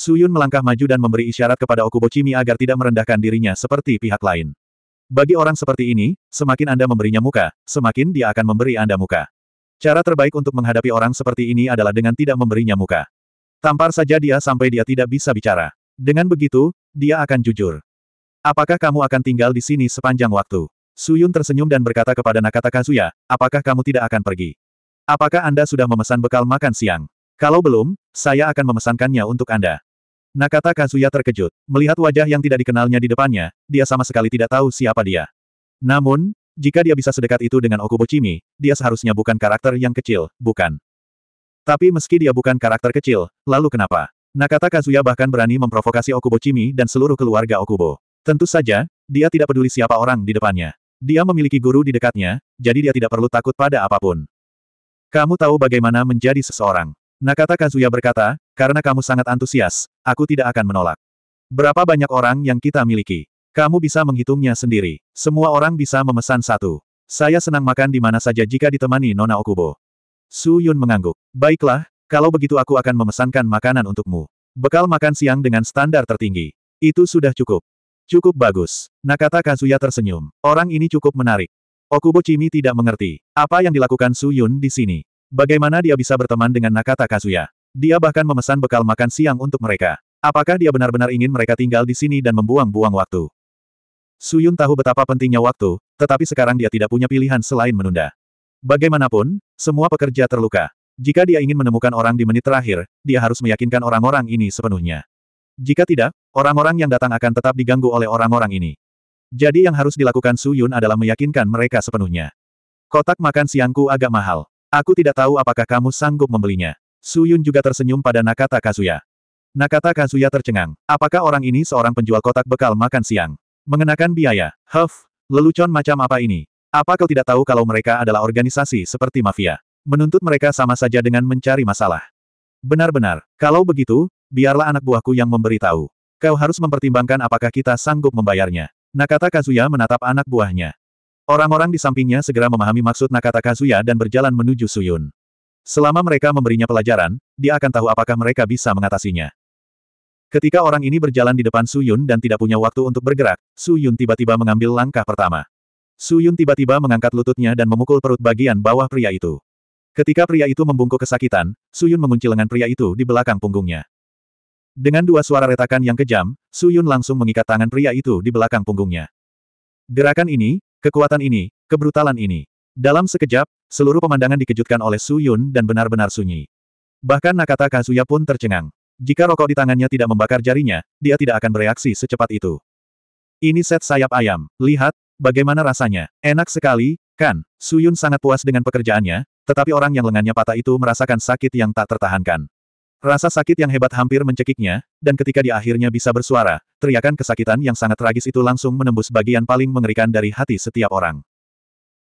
Suyun melangkah maju dan memberi isyarat kepada Okubo Chimi agar tidak merendahkan dirinya seperti pihak lain. Bagi orang seperti ini, semakin Anda memberinya muka, semakin dia akan memberi Anda muka. Cara terbaik untuk menghadapi orang seperti ini adalah dengan tidak memberinya muka. Tampar saja dia sampai dia tidak bisa bicara. Dengan begitu, dia akan jujur. Apakah kamu akan tinggal di sini sepanjang waktu? Suyun tersenyum dan berkata kepada Nakata Kazuya, apakah kamu tidak akan pergi? Apakah Anda sudah memesan bekal makan siang? Kalau belum, saya akan memesankannya untuk Anda. Nakata Kazuya terkejut. Melihat wajah yang tidak dikenalnya di depannya, dia sama sekali tidak tahu siapa dia. Namun, jika dia bisa sedekat itu dengan Okubo Okubochimi, dia seharusnya bukan karakter yang kecil, bukan. Tapi meski dia bukan karakter kecil, lalu kenapa? Nakata Kazuya bahkan berani memprovokasi Okubo Okubochimi dan seluruh keluarga Okubo. Tentu saja, dia tidak peduli siapa orang di depannya. Dia memiliki guru di dekatnya, jadi dia tidak perlu takut pada apapun. Kamu tahu bagaimana menjadi seseorang. Nakata Kazuya berkata, karena kamu sangat antusias, aku tidak akan menolak. Berapa banyak orang yang kita miliki? Kamu bisa menghitungnya sendiri. Semua orang bisa memesan satu. Saya senang makan di mana saja jika ditemani Nona Okubo. Su Yun mengangguk. Baiklah, kalau begitu aku akan memesankan makanan untukmu. Bekal makan siang dengan standar tertinggi. Itu sudah cukup. Cukup bagus. Nakata Kazuya tersenyum. Orang ini cukup menarik. Okubo Chimi tidak mengerti. Apa yang dilakukan Su Yun di sini? Bagaimana dia bisa berteman dengan Nakata Kazuya? Dia bahkan memesan bekal makan siang untuk mereka. Apakah dia benar-benar ingin mereka tinggal di sini dan membuang-buang waktu? Suyun tahu betapa pentingnya waktu, tetapi sekarang dia tidak punya pilihan selain menunda. Bagaimanapun, semua pekerja terluka. Jika dia ingin menemukan orang di menit terakhir, dia harus meyakinkan orang-orang ini sepenuhnya. Jika tidak, orang-orang yang datang akan tetap diganggu oleh orang-orang ini. Jadi yang harus dilakukan Suyun adalah meyakinkan mereka sepenuhnya. Kotak makan siangku agak mahal. Aku tidak tahu apakah kamu sanggup membelinya. Suyun juga tersenyum pada Nakata Kazuya. Nakata Kazuya tercengang. Apakah orang ini seorang penjual kotak bekal makan siang? Mengenakan biaya. Huff, lelucon macam apa ini? Apa kau tidak tahu kalau mereka adalah organisasi seperti mafia? Menuntut mereka sama saja dengan mencari masalah. Benar-benar, kalau begitu, biarlah anak buahku yang memberitahu. Kau harus mempertimbangkan apakah kita sanggup membayarnya. Nakata Kazuya menatap anak buahnya. Orang-orang di sampingnya segera memahami maksud Nakata Kazuya dan berjalan menuju Suyun. Selama mereka memberinya pelajaran, dia akan tahu apakah mereka bisa mengatasinya. Ketika orang ini berjalan di depan Suyun dan tidak punya waktu untuk bergerak, Suyun tiba-tiba mengambil langkah pertama. Suyun tiba-tiba mengangkat lututnya dan memukul perut bagian bawah pria itu. Ketika pria itu membungkuk kesakitan, Suyun mengunci lengan pria itu di belakang punggungnya. Dengan dua suara retakan yang kejam, Suyun langsung mengikat tangan pria itu di belakang punggungnya. Gerakan ini, Kekuatan ini, kebrutalan ini. Dalam sekejap, seluruh pemandangan dikejutkan oleh Su Yun dan benar-benar sunyi. Bahkan Nakata Kazuya pun tercengang. Jika rokok di tangannya tidak membakar jarinya, dia tidak akan bereaksi secepat itu. Ini set sayap ayam. Lihat, bagaimana rasanya. Enak sekali, kan? Su Yun sangat puas dengan pekerjaannya, tetapi orang yang lengannya patah itu merasakan sakit yang tak tertahankan. Rasa sakit yang hebat hampir mencekiknya, dan ketika dia akhirnya bisa bersuara, teriakan kesakitan yang sangat tragis itu langsung menembus bagian paling mengerikan dari hati setiap orang.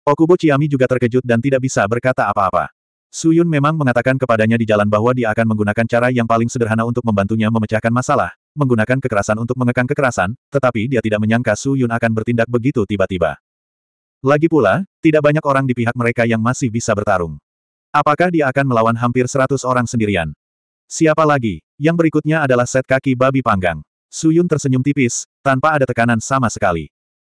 Okubo Chiami juga terkejut dan tidak bisa berkata apa-apa. Suyun memang mengatakan kepadanya di jalan bahwa dia akan menggunakan cara yang paling sederhana untuk membantunya memecahkan masalah, menggunakan kekerasan untuk mengekang kekerasan, tetapi dia tidak menyangka Suyun akan bertindak begitu tiba-tiba. Lagi pula, tidak banyak orang di pihak mereka yang masih bisa bertarung. Apakah dia akan melawan hampir 100 orang sendirian? Siapa lagi? Yang berikutnya adalah set kaki babi panggang. Suyun tersenyum tipis, tanpa ada tekanan sama sekali.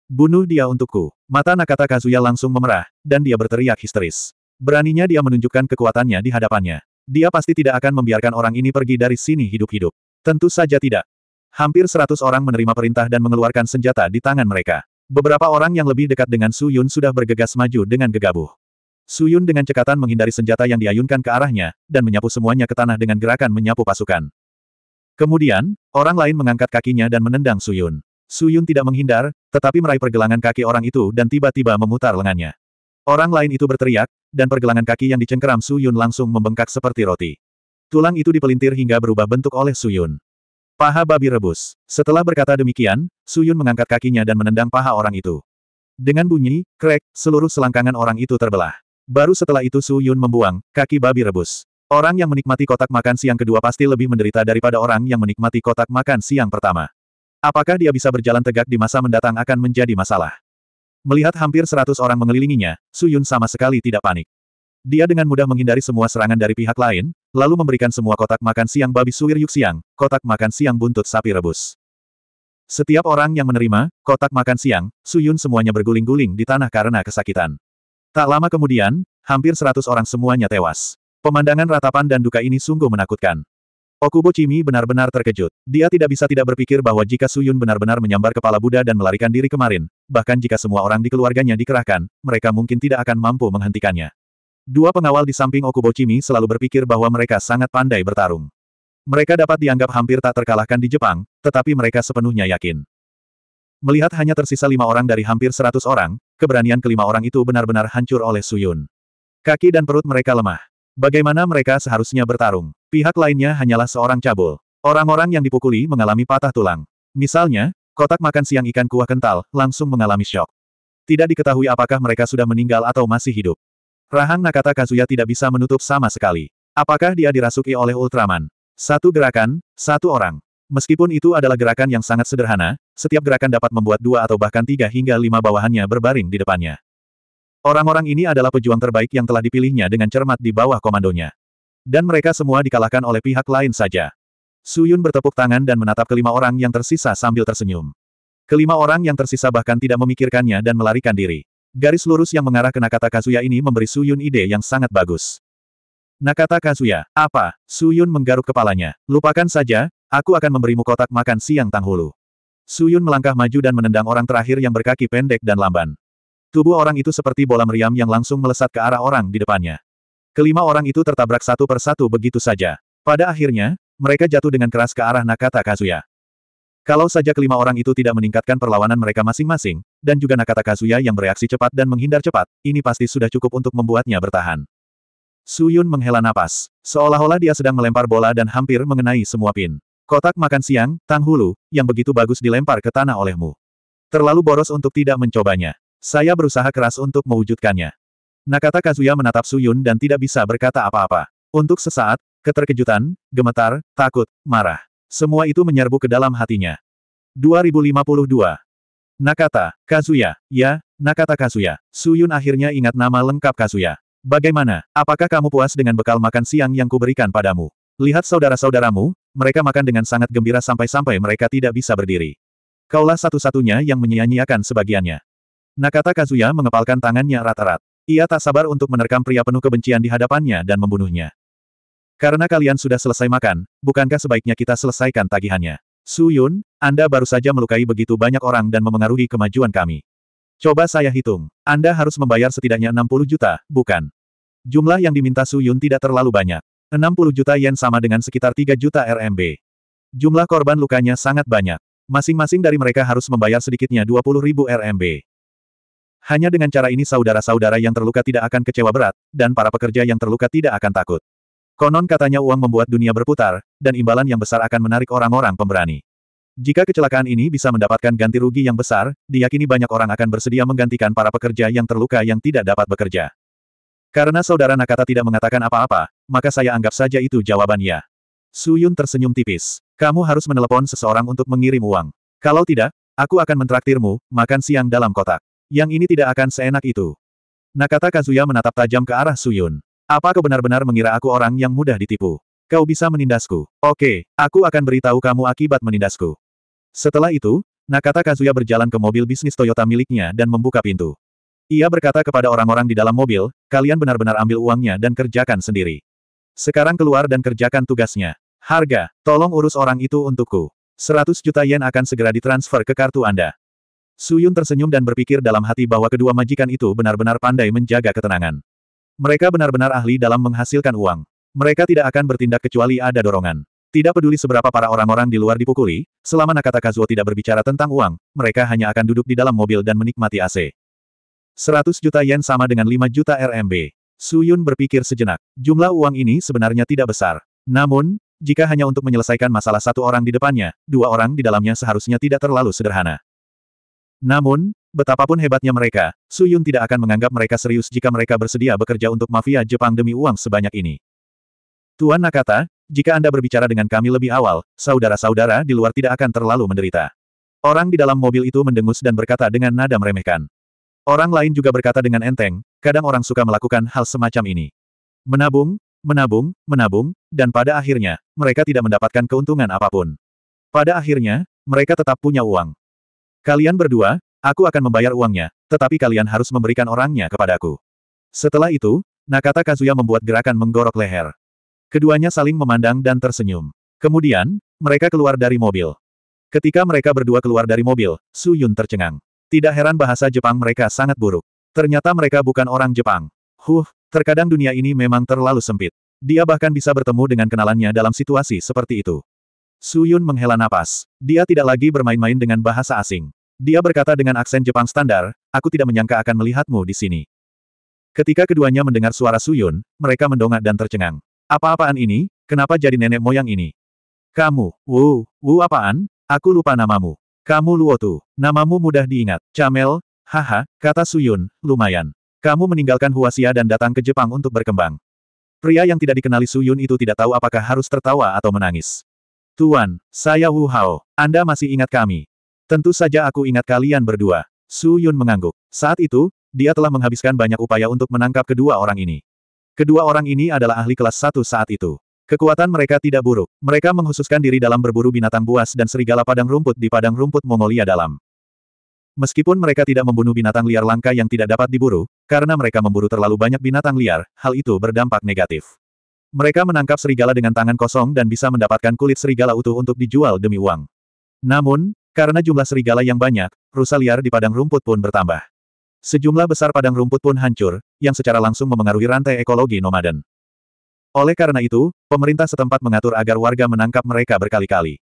Bunuh dia untukku. Mata Nakata Kazuya langsung memerah, dan dia berteriak histeris. Beraninya dia menunjukkan kekuatannya di hadapannya. Dia pasti tidak akan membiarkan orang ini pergi dari sini hidup-hidup. Tentu saja tidak. Hampir seratus orang menerima perintah dan mengeluarkan senjata di tangan mereka. Beberapa orang yang lebih dekat dengan Suyun sudah bergegas maju dengan gegabah. Suyun dengan cekatan menghindari senjata yang diayunkan ke arahnya, dan menyapu semuanya ke tanah dengan gerakan menyapu pasukan. Kemudian, orang lain mengangkat kakinya dan menendang Suyun. Suyun tidak menghindar, tetapi meraih pergelangan kaki orang itu dan tiba-tiba memutar lengannya. Orang lain itu berteriak, dan pergelangan kaki yang dicengkeram Suyun langsung membengkak seperti roti. Tulang itu dipelintir hingga berubah bentuk oleh Suyun. Paha babi rebus. Setelah berkata demikian, Suyun mengangkat kakinya dan menendang paha orang itu. Dengan bunyi, krek, seluruh selangkangan orang itu terbelah. Baru setelah itu Su Yun membuang, kaki babi rebus. Orang yang menikmati kotak makan siang kedua pasti lebih menderita daripada orang yang menikmati kotak makan siang pertama. Apakah dia bisa berjalan tegak di masa mendatang akan menjadi masalah. Melihat hampir seratus orang mengelilinginya, Su Yun sama sekali tidak panik. Dia dengan mudah menghindari semua serangan dari pihak lain, lalu memberikan semua kotak makan siang babi suwir yuk siang, kotak makan siang buntut sapi rebus. Setiap orang yang menerima, kotak makan siang, Su Yun semuanya berguling-guling di tanah karena kesakitan. Tak lama kemudian, hampir seratus orang semuanya tewas. Pemandangan ratapan dan duka ini sungguh menakutkan. Okubo Chimi benar-benar terkejut. Dia tidak bisa tidak berpikir bahwa jika Suyun benar-benar menyambar kepala Buddha dan melarikan diri kemarin, bahkan jika semua orang di keluarganya dikerahkan, mereka mungkin tidak akan mampu menghentikannya. Dua pengawal di samping Okubo Chimi selalu berpikir bahwa mereka sangat pandai bertarung. Mereka dapat dianggap hampir tak terkalahkan di Jepang, tetapi mereka sepenuhnya yakin. Melihat hanya tersisa lima orang dari hampir seratus orang, keberanian kelima orang itu benar-benar hancur oleh Suyun. Kaki dan perut mereka lemah. Bagaimana mereka seharusnya bertarung? Pihak lainnya hanyalah seorang cabul. Orang-orang yang dipukuli mengalami patah tulang. Misalnya, kotak makan siang ikan kuah kental, langsung mengalami shock. Tidak diketahui apakah mereka sudah meninggal atau masih hidup. Rahang Nakata Kazuya tidak bisa menutup sama sekali. Apakah dia dirasuki oleh Ultraman? Satu gerakan, satu orang. Meskipun itu adalah gerakan yang sangat sederhana, setiap gerakan dapat membuat dua atau bahkan tiga hingga lima bawahannya berbaring di depannya. Orang-orang ini adalah pejuang terbaik yang telah dipilihnya dengan cermat di bawah komandonya. Dan mereka semua dikalahkan oleh pihak lain saja. Su Yun bertepuk tangan dan menatap kelima orang yang tersisa sambil tersenyum. Kelima orang yang tersisa bahkan tidak memikirkannya dan melarikan diri. Garis lurus yang mengarah ke Nakata Kazuya ini memberi Su Yun ide yang sangat bagus. Nakata Kazuya, apa? Su Yun menggaruk kepalanya. Lupakan saja, Aku akan memberimu kotak makan siang Tang Hulu. Suyun melangkah maju dan menendang orang terakhir yang berkaki pendek dan lamban. Tubuh orang itu seperti bola meriam yang langsung melesat ke arah orang di depannya. Kelima orang itu tertabrak satu persatu begitu saja. Pada akhirnya, mereka jatuh dengan keras ke arah Nakata Kazuya. Kalau saja kelima orang itu tidak meningkatkan perlawanan mereka masing-masing, dan juga Nakata Kazuya yang bereaksi cepat dan menghindar cepat, ini pasti sudah cukup untuk membuatnya bertahan. Suyun menghela napas, seolah-olah dia sedang melempar bola dan hampir mengenai semua pin. Kotak makan siang, Tang Hulu, yang begitu bagus dilempar ke tanah olehmu. Terlalu boros untuk tidak mencobanya. Saya berusaha keras untuk mewujudkannya. Nakata Kazuya menatap Suyun dan tidak bisa berkata apa-apa. Untuk sesaat, keterkejutan, gemetar, takut, marah. Semua itu menyerbu ke dalam hatinya. 2052. Nakata, Kazuya, ya, Nakata Kazuya. Suyun akhirnya ingat nama lengkap Kazuya. Bagaimana, apakah kamu puas dengan bekal makan siang yang kuberikan padamu? Lihat saudara-saudaramu, mereka makan dengan sangat gembira sampai-sampai mereka tidak bisa berdiri. Kaulah satu-satunya yang menyia-nyiakan sebagiannya. Nakata Kazuya mengepalkan tangannya rata rata Ia tak sabar untuk menerkam pria penuh kebencian di hadapannya dan membunuhnya. Karena kalian sudah selesai makan, bukankah sebaiknya kita selesaikan tagihannya? Su Yun, Anda baru saja melukai begitu banyak orang dan memengaruhi kemajuan kami. Coba saya hitung. Anda harus membayar setidaknya 60 juta, bukan? Jumlah yang diminta Su Yun tidak terlalu banyak. 60 juta yen sama dengan sekitar 3 juta RMB. Jumlah korban lukanya sangat banyak. Masing-masing dari mereka harus membayar sedikitnya 20 ribu RMB. Hanya dengan cara ini saudara-saudara yang terluka tidak akan kecewa berat, dan para pekerja yang terluka tidak akan takut. Konon katanya uang membuat dunia berputar, dan imbalan yang besar akan menarik orang-orang pemberani. Jika kecelakaan ini bisa mendapatkan ganti rugi yang besar, diyakini banyak orang akan bersedia menggantikan para pekerja yang terluka yang tidak dapat bekerja. Karena saudara Nakata tidak mengatakan apa-apa, maka saya anggap saja itu jawabannya. Su Yun tersenyum tipis. Kamu harus menelepon seseorang untuk mengirim uang. Kalau tidak, aku akan mentraktirmu, makan siang dalam kotak. Yang ini tidak akan seenak itu. Nakata Kazuya menatap tajam ke arah Su Yun. Apa kau benar-benar mengira aku orang yang mudah ditipu? Kau bisa menindasku. Oke, aku akan beritahu kamu akibat menindasku. Setelah itu, Nakata Kazuya berjalan ke mobil bisnis Toyota miliknya dan membuka pintu. Ia berkata kepada orang-orang di dalam mobil, kalian benar-benar ambil uangnya dan kerjakan sendiri. Sekarang keluar dan kerjakan tugasnya. Harga, tolong urus orang itu untukku. 100 juta yen akan segera ditransfer ke kartu Anda. Suyun tersenyum dan berpikir dalam hati bahwa kedua majikan itu benar-benar pandai menjaga ketenangan. Mereka benar-benar ahli dalam menghasilkan uang. Mereka tidak akan bertindak kecuali ada dorongan. Tidak peduli seberapa para orang-orang di luar dipukuli, selama Nakata Kazuo tidak berbicara tentang uang, mereka hanya akan duduk di dalam mobil dan menikmati AC. 100 juta yen sama dengan 5 juta RMB. Su Yun berpikir sejenak. Jumlah uang ini sebenarnya tidak besar. Namun, jika hanya untuk menyelesaikan masalah satu orang di depannya, dua orang di dalamnya seharusnya tidak terlalu sederhana. Namun, betapapun hebatnya mereka, Su Yun tidak akan menganggap mereka serius jika mereka bersedia bekerja untuk mafia Jepang demi uang sebanyak ini. Tuan Nakata, jika Anda berbicara dengan kami lebih awal, saudara-saudara di luar tidak akan terlalu menderita. Orang di dalam mobil itu mendengus dan berkata dengan nada meremehkan. Orang lain juga berkata dengan enteng, Kadang orang suka melakukan hal semacam ini. Menabung, menabung, menabung, dan pada akhirnya, mereka tidak mendapatkan keuntungan apapun. Pada akhirnya, mereka tetap punya uang. Kalian berdua, aku akan membayar uangnya, tetapi kalian harus memberikan orangnya kepadaku. Setelah itu, Nakata Kazuya membuat gerakan menggorok leher. Keduanya saling memandang dan tersenyum. Kemudian, mereka keluar dari mobil. Ketika mereka berdua keluar dari mobil, Su Yun tercengang. Tidak heran bahasa Jepang mereka sangat buruk. Ternyata mereka bukan orang Jepang. Huh, terkadang dunia ini memang terlalu sempit. Dia bahkan bisa bertemu dengan kenalannya dalam situasi seperti itu. Su Yun menghela napas. Dia tidak lagi bermain-main dengan bahasa asing. Dia berkata dengan aksen Jepang standar, aku tidak menyangka akan melihatmu di sini. Ketika keduanya mendengar suara Su Yun, mereka mendongak dan tercengang. Apa-apaan ini? Kenapa jadi nenek moyang ini? Kamu, Wu, Wu apaan? Aku lupa namamu. Kamu Luotu. Namamu mudah diingat. Camel, Haha, kata Suyun, lumayan. Kamu meninggalkan Huasia dan datang ke Jepang untuk berkembang. Pria yang tidak dikenali Suyun itu tidak tahu apakah harus tertawa atau menangis. Tuan, saya Wu Hao, Anda masih ingat kami. Tentu saja aku ingat kalian berdua. Suyun mengangguk. Saat itu, dia telah menghabiskan banyak upaya untuk menangkap kedua orang ini. Kedua orang ini adalah ahli kelas satu saat itu. Kekuatan mereka tidak buruk. Mereka menghususkan diri dalam berburu binatang buas dan serigala padang rumput di padang rumput Mongolia dalam. Meskipun mereka tidak membunuh binatang liar langka yang tidak dapat diburu, karena mereka memburu terlalu banyak binatang liar, hal itu berdampak negatif. Mereka menangkap serigala dengan tangan kosong dan bisa mendapatkan kulit serigala utuh untuk dijual demi uang. Namun, karena jumlah serigala yang banyak, rusa liar di padang rumput pun bertambah. Sejumlah besar padang rumput pun hancur, yang secara langsung memengaruhi rantai ekologi nomaden. Oleh karena itu, pemerintah setempat mengatur agar warga menangkap mereka berkali-kali.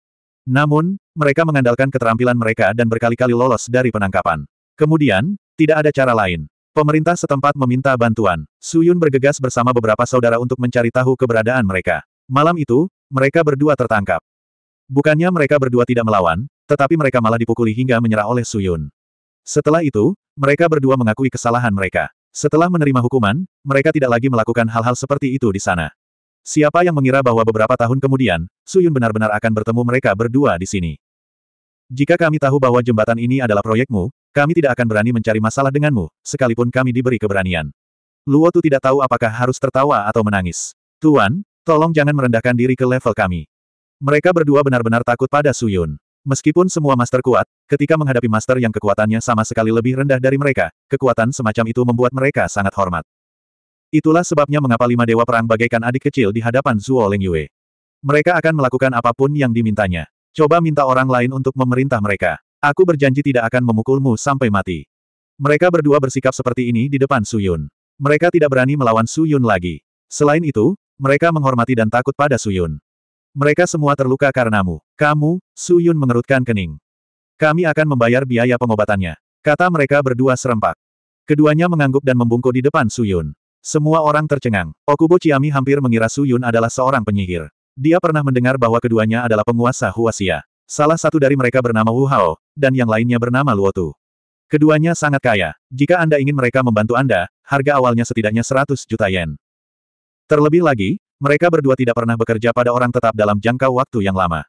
Namun, mereka mengandalkan keterampilan mereka dan berkali-kali lolos dari penangkapan. Kemudian, tidak ada cara lain. Pemerintah setempat meminta bantuan. Suyun bergegas bersama beberapa saudara untuk mencari tahu keberadaan mereka. Malam itu, mereka berdua tertangkap. Bukannya mereka berdua tidak melawan, tetapi mereka malah dipukuli hingga menyerah oleh Suyun. Setelah itu, mereka berdua mengakui kesalahan mereka. Setelah menerima hukuman, mereka tidak lagi melakukan hal-hal seperti itu di sana. Siapa yang mengira bahwa beberapa tahun kemudian, Suyun benar-benar akan bertemu mereka berdua di sini. Jika kami tahu bahwa jembatan ini adalah proyekmu, kami tidak akan berani mencari masalah denganmu, sekalipun kami diberi keberanian. Luo tu tidak tahu apakah harus tertawa atau menangis. Tuan, tolong jangan merendahkan diri ke level kami. Mereka berdua benar-benar takut pada Suyun. Meskipun semua master kuat, ketika menghadapi master yang kekuatannya sama sekali lebih rendah dari mereka, kekuatan semacam itu membuat mereka sangat hormat. Itulah sebabnya mengapa lima dewa perang bagaikan adik kecil di hadapan Zuo Leng Yue. Mereka akan melakukan apapun yang dimintanya. Coba minta orang lain untuk memerintah mereka. Aku berjanji tidak akan memukulmu sampai mati. Mereka berdua bersikap seperti ini di depan Su Yun. Mereka tidak berani melawan Su Yun lagi. Selain itu, mereka menghormati dan takut pada Su Yun. Mereka semua terluka karenamu. Kamu, Su Yun mengerutkan kening. Kami akan membayar biaya pengobatannya. Kata mereka berdua serempak. Keduanya mengangguk dan membungkuk di depan Su Yun. Semua orang tercengang. Okubo Chiami hampir mengira Su Yun adalah seorang penyihir. Dia pernah mendengar bahwa keduanya adalah penguasa Huasia. Salah satu dari mereka bernama Wu Hao, dan yang lainnya bernama Luo Tu. Keduanya sangat kaya. Jika Anda ingin mereka membantu Anda, harga awalnya setidaknya 100 juta yen. Terlebih lagi, mereka berdua tidak pernah bekerja pada orang tetap dalam jangka waktu yang lama.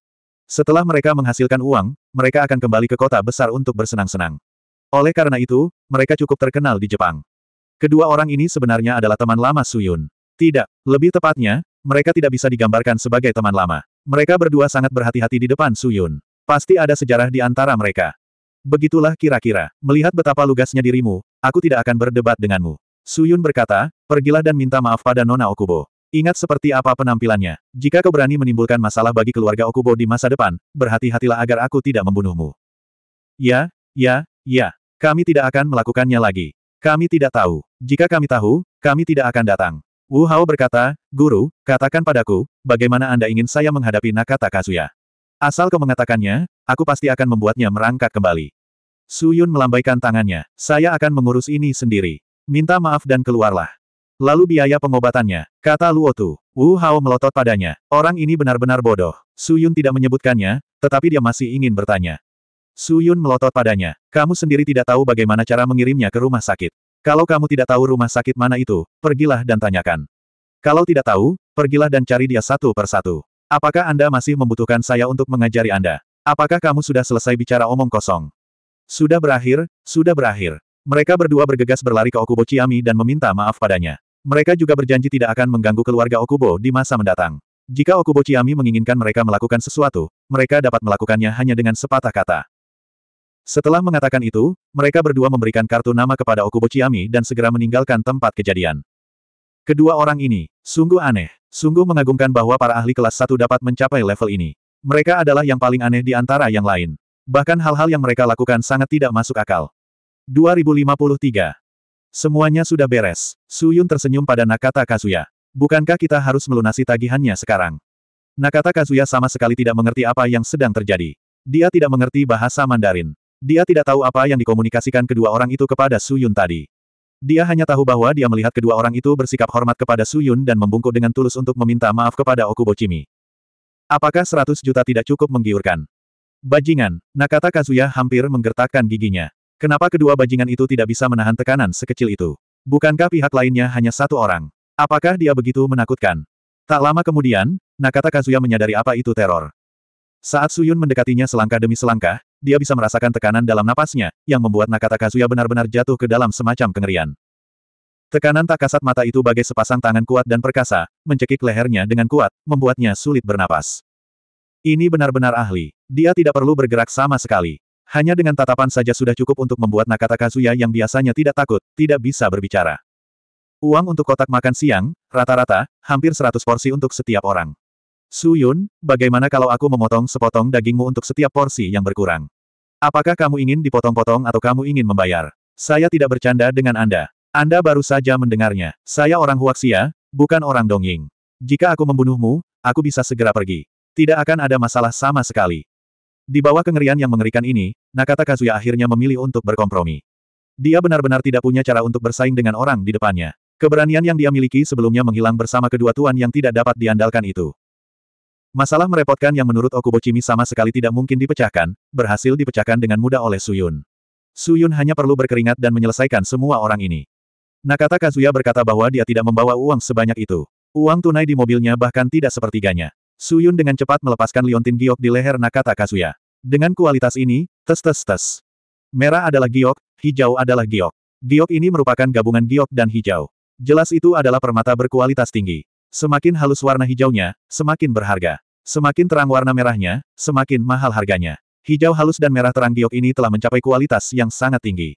Setelah mereka menghasilkan uang, mereka akan kembali ke kota besar untuk bersenang-senang. Oleh karena itu, mereka cukup terkenal di Jepang. Kedua orang ini sebenarnya adalah teman lama Suyun. Tidak, lebih tepatnya, mereka tidak bisa digambarkan sebagai teman lama. Mereka berdua sangat berhati-hati di depan Suyun. Pasti ada sejarah di antara mereka. Begitulah kira-kira. Melihat betapa lugasnya dirimu, aku tidak akan berdebat denganmu. Suyun berkata, pergilah dan minta maaf pada Nona Okubo. Ingat seperti apa penampilannya. Jika kau berani menimbulkan masalah bagi keluarga Okubo di masa depan, berhati-hatilah agar aku tidak membunuhmu. Ya, ya, ya. Kami tidak akan melakukannya lagi. Kami tidak tahu. Jika kami tahu, kami tidak akan datang. Wu Hao berkata, Guru, katakan padaku, bagaimana Anda ingin saya menghadapi Nakata Kazuya? Asal kau mengatakannya, aku pasti akan membuatnya merangkak kembali. Su Yun melambaikan tangannya, saya akan mengurus ini sendiri. Minta maaf dan keluarlah. Lalu biaya pengobatannya, kata Luo Tu. Wu Hao melotot padanya, orang ini benar-benar bodoh. Su Yun tidak menyebutkannya, tetapi dia masih ingin bertanya. Su Yun melotot padanya. Kamu sendiri tidak tahu bagaimana cara mengirimnya ke rumah sakit. Kalau kamu tidak tahu rumah sakit mana itu, pergilah dan tanyakan. Kalau tidak tahu, pergilah dan cari dia satu persatu. Apakah Anda masih membutuhkan saya untuk mengajari Anda? Apakah kamu sudah selesai bicara omong kosong? Sudah berakhir, sudah berakhir. Mereka berdua bergegas berlari ke Okubo Chiami dan meminta maaf padanya. Mereka juga berjanji tidak akan mengganggu keluarga Okubo di masa mendatang. Jika Okubo Chiami menginginkan mereka melakukan sesuatu, mereka dapat melakukannya hanya dengan sepatah kata. Setelah mengatakan itu, mereka berdua memberikan kartu nama kepada Okubo Chiami dan segera meninggalkan tempat kejadian. Kedua orang ini, sungguh aneh. Sungguh mengagumkan bahwa para ahli kelas 1 dapat mencapai level ini. Mereka adalah yang paling aneh di antara yang lain. Bahkan hal-hal yang mereka lakukan sangat tidak masuk akal. 2053. Semuanya sudah beres. Suyun tersenyum pada Nakata Kazuya. Bukankah kita harus melunasi tagihannya sekarang? Nakata Kazuya sama sekali tidak mengerti apa yang sedang terjadi. Dia tidak mengerti bahasa Mandarin. Dia tidak tahu apa yang dikomunikasikan kedua orang itu kepada Su Yun tadi. Dia hanya tahu bahwa dia melihat kedua orang itu bersikap hormat kepada Su Yun dan membungkuk dengan tulus untuk meminta maaf kepada Okubo Chimi. Apakah 100 juta tidak cukup menggiurkan? Bajingan, Nakata Kazuya hampir menggertakkan giginya. Kenapa kedua bajingan itu tidak bisa menahan tekanan sekecil itu? Bukankah pihak lainnya hanya satu orang? Apakah dia begitu menakutkan? Tak lama kemudian, Nakata Kazuya menyadari apa itu teror. Saat Suyun mendekatinya selangkah demi selangkah, dia bisa merasakan tekanan dalam napasnya, yang membuat Nakata Kazuya benar-benar jatuh ke dalam semacam kengerian. Tekanan tak kasat mata itu bagai sepasang tangan kuat dan perkasa, mencekik lehernya dengan kuat, membuatnya sulit bernapas. Ini benar-benar ahli. Dia tidak perlu bergerak sama sekali. Hanya dengan tatapan saja sudah cukup untuk membuat Nakata Kazuya yang biasanya tidak takut, tidak bisa berbicara. Uang untuk kotak makan siang, rata-rata, hampir 100 porsi untuk setiap orang. Su Yun, bagaimana kalau aku memotong sepotong dagingmu untuk setiap porsi yang berkurang? Apakah kamu ingin dipotong-potong atau kamu ingin membayar? Saya tidak bercanda dengan Anda. Anda baru saja mendengarnya. Saya orang Huaxia, bukan orang Dongying. Jika aku membunuhmu, aku bisa segera pergi. Tidak akan ada masalah sama sekali. Di bawah kengerian yang mengerikan ini, Nakata Kazuya akhirnya memilih untuk berkompromi. Dia benar-benar tidak punya cara untuk bersaing dengan orang di depannya. Keberanian yang dia miliki sebelumnya menghilang bersama kedua tuan yang tidak dapat diandalkan itu. Masalah merepotkan yang menurut Okubochimi sama sekali tidak mungkin dipecahkan, berhasil dipecahkan dengan mudah oleh Suyun. Suyun hanya perlu berkeringat dan menyelesaikan semua orang ini. Nakata Kazuya berkata bahwa dia tidak membawa uang sebanyak itu. Uang tunai di mobilnya bahkan tidak sepertiganya. Suyun dengan cepat melepaskan liontin giok di leher Nakata Kazuya. Dengan kualitas ini, tes-tes-tes. Merah adalah giok, hijau adalah giok. Giok ini merupakan gabungan giok dan hijau. Jelas itu adalah permata berkualitas tinggi. Semakin halus warna hijaunya, semakin berharga. Semakin terang warna merahnya, semakin mahal harganya. Hijau halus dan merah terang giok ini telah mencapai kualitas yang sangat tinggi.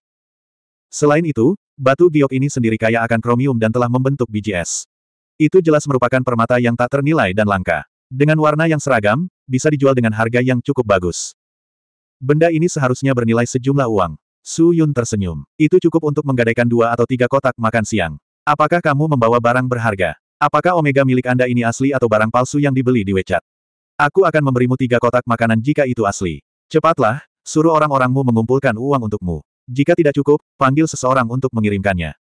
Selain itu, batu giok ini sendiri kaya akan kromium dan telah membentuk biji es. Itu jelas merupakan permata yang tak ternilai dan langka. Dengan warna yang seragam, bisa dijual dengan harga yang cukup bagus. Benda ini seharusnya bernilai sejumlah uang. Su Yun tersenyum. Itu cukup untuk menggadaikan dua atau tiga kotak makan siang. Apakah kamu membawa barang berharga? Apakah Omega milik Anda ini asli atau barang palsu yang dibeli di WeChat? Aku akan memberimu tiga kotak makanan jika itu asli. Cepatlah, suruh orang-orangmu mengumpulkan uang untukmu. Jika tidak cukup, panggil seseorang untuk mengirimkannya.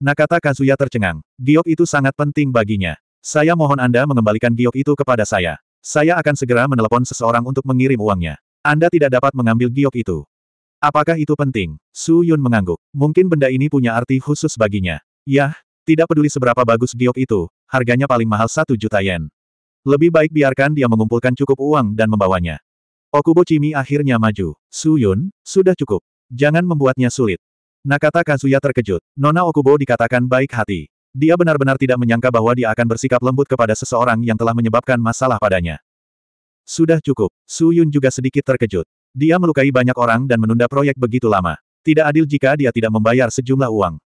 Nakata Kazuya tercengang. Giok itu sangat penting baginya. Saya mohon Anda mengembalikan giok itu kepada saya. Saya akan segera menelepon seseorang untuk mengirim uangnya. Anda tidak dapat mengambil giok itu. Apakah itu penting? Su Yun mengangguk. Mungkin benda ini punya arti khusus baginya. Yah, tidak peduli seberapa bagus giok itu, harganya paling mahal satu juta yen. Lebih baik biarkan dia mengumpulkan cukup uang dan membawanya. Okubo Chimi akhirnya maju. Su Yun, sudah cukup. Jangan membuatnya sulit. Nakata Kazuya terkejut. Nona Okubo dikatakan baik hati. Dia benar-benar tidak menyangka bahwa dia akan bersikap lembut kepada seseorang yang telah menyebabkan masalah padanya. Sudah cukup. Su Yun juga sedikit terkejut. Dia melukai banyak orang dan menunda proyek begitu lama. Tidak adil jika dia tidak membayar sejumlah uang.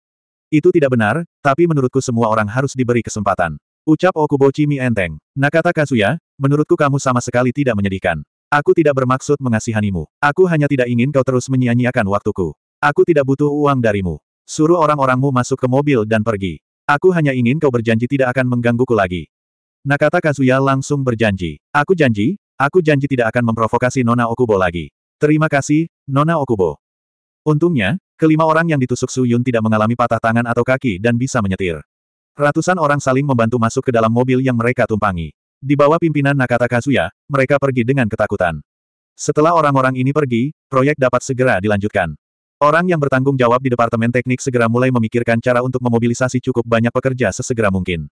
Itu tidak benar, tapi menurutku semua orang harus diberi kesempatan. Ucap Okubo Chimi enteng. Nakata Kazuya, menurutku kamu sama sekali tidak menyedihkan. Aku tidak bermaksud mengasihanimu. Aku hanya tidak ingin kau terus menyia-nyiakan waktuku. Aku tidak butuh uang darimu. Suruh orang-orangmu masuk ke mobil dan pergi. Aku hanya ingin kau berjanji tidak akan menggangguku lagi. Nakata Kazuya langsung berjanji. Aku janji, aku janji tidak akan memprovokasi Nona Okubo lagi. Terima kasih, Nona Okubo. Untungnya, Kelima orang yang ditusuk Su Yun tidak mengalami patah tangan atau kaki dan bisa menyetir. Ratusan orang saling membantu masuk ke dalam mobil yang mereka tumpangi. Di bawah pimpinan Nakata Kazuya, mereka pergi dengan ketakutan. Setelah orang-orang ini pergi, proyek dapat segera dilanjutkan. Orang yang bertanggung jawab di Departemen Teknik segera mulai memikirkan cara untuk memobilisasi cukup banyak pekerja sesegera mungkin.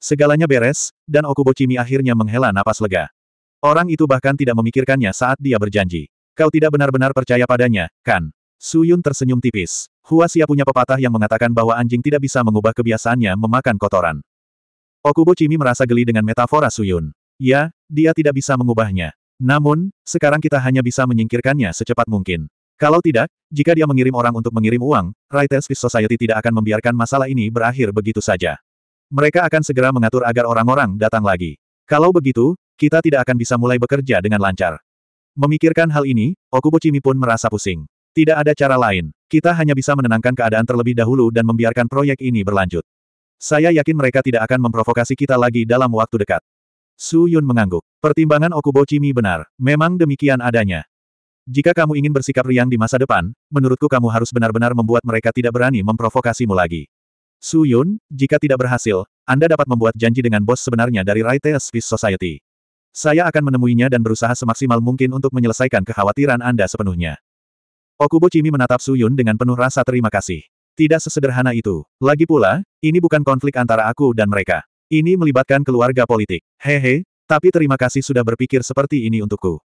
Segalanya beres, dan Okubo Chimi akhirnya menghela napas lega. Orang itu bahkan tidak memikirkannya saat dia berjanji. Kau tidak benar-benar percaya padanya, kan? Su Yun tersenyum tipis. Hua Huasia punya pepatah yang mengatakan bahwa anjing tidak bisa mengubah kebiasaannya memakan kotoran. Okubo Chimi merasa geli dengan metafora Su Yun. Ya, dia tidak bisa mengubahnya. Namun, sekarang kita hanya bisa menyingkirkannya secepat mungkin. Kalau tidak, jika dia mengirim orang untuk mengirim uang, Writers Fist Society tidak akan membiarkan masalah ini berakhir begitu saja. Mereka akan segera mengatur agar orang-orang datang lagi. Kalau begitu, kita tidak akan bisa mulai bekerja dengan lancar. Memikirkan hal ini, Okubo Chimi pun merasa pusing. Tidak ada cara lain, kita hanya bisa menenangkan keadaan terlebih dahulu dan membiarkan proyek ini berlanjut. Saya yakin mereka tidak akan memprovokasi kita lagi dalam waktu dekat. Su Yun mengangguk. Pertimbangan Okubo Chimi benar, memang demikian adanya. Jika kamu ingin bersikap riang di masa depan, menurutku kamu harus benar-benar membuat mereka tidak berani memprovokasimu lagi. Su Yun, jika tidak berhasil, Anda dapat membuat janji dengan bos sebenarnya dari Raites Fish Society. Saya akan menemuinya dan berusaha semaksimal mungkin untuk menyelesaikan kekhawatiran Anda sepenuhnya. Okubo Chimi menatap Suyun dengan penuh rasa terima kasih. Tidak sesederhana itu. Lagi pula, ini bukan konflik antara aku dan mereka. Ini melibatkan keluarga politik. Hehe, tapi terima kasih sudah berpikir seperti ini untukku.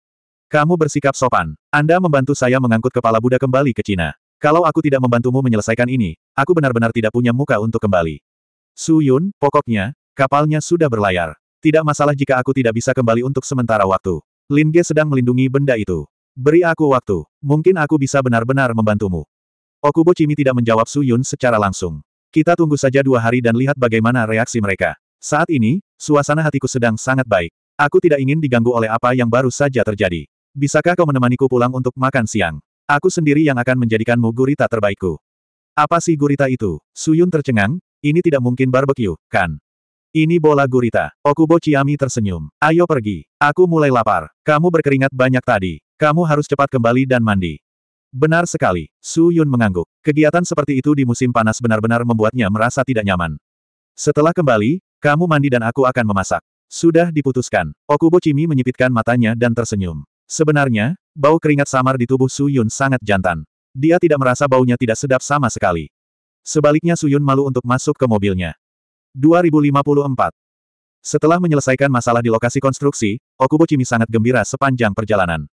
Kamu bersikap sopan. Anda membantu saya mengangkut kepala Buddha kembali ke Cina. Kalau aku tidak membantumu menyelesaikan ini, aku benar-benar tidak punya muka untuk kembali. Su Yun, pokoknya, kapalnya sudah berlayar. Tidak masalah jika aku tidak bisa kembali untuk sementara waktu. Lin Ge sedang melindungi benda itu. Beri aku waktu. Mungkin aku bisa benar-benar membantumu. Okubo Chimi tidak menjawab Su Yun secara langsung. Kita tunggu saja dua hari dan lihat bagaimana reaksi mereka. Saat ini, suasana hatiku sedang sangat baik. Aku tidak ingin diganggu oleh apa yang baru saja terjadi. Bisakah kau menemaniku pulang untuk makan siang? Aku sendiri yang akan menjadikanmu gurita terbaikku. Apa sih gurita itu? Su Yun tercengang, ini tidak mungkin barbeque, kan? Ini bola gurita. Okubo Chiami tersenyum. Ayo pergi. Aku mulai lapar. Kamu berkeringat banyak tadi. Kamu harus cepat kembali dan mandi. Benar sekali, Su Yun mengangguk. Kegiatan seperti itu di musim panas benar-benar membuatnya merasa tidak nyaman. Setelah kembali, kamu mandi dan aku akan memasak. Sudah diputuskan. Okubo Chimi menyipitkan matanya dan tersenyum. Sebenarnya, bau keringat samar di tubuh Su Yun sangat jantan. Dia tidak merasa baunya tidak sedap sama sekali. Sebaliknya Su Yun malu untuk masuk ke mobilnya. 2054 Setelah menyelesaikan masalah di lokasi konstruksi, Okubo Chimi sangat gembira sepanjang perjalanan.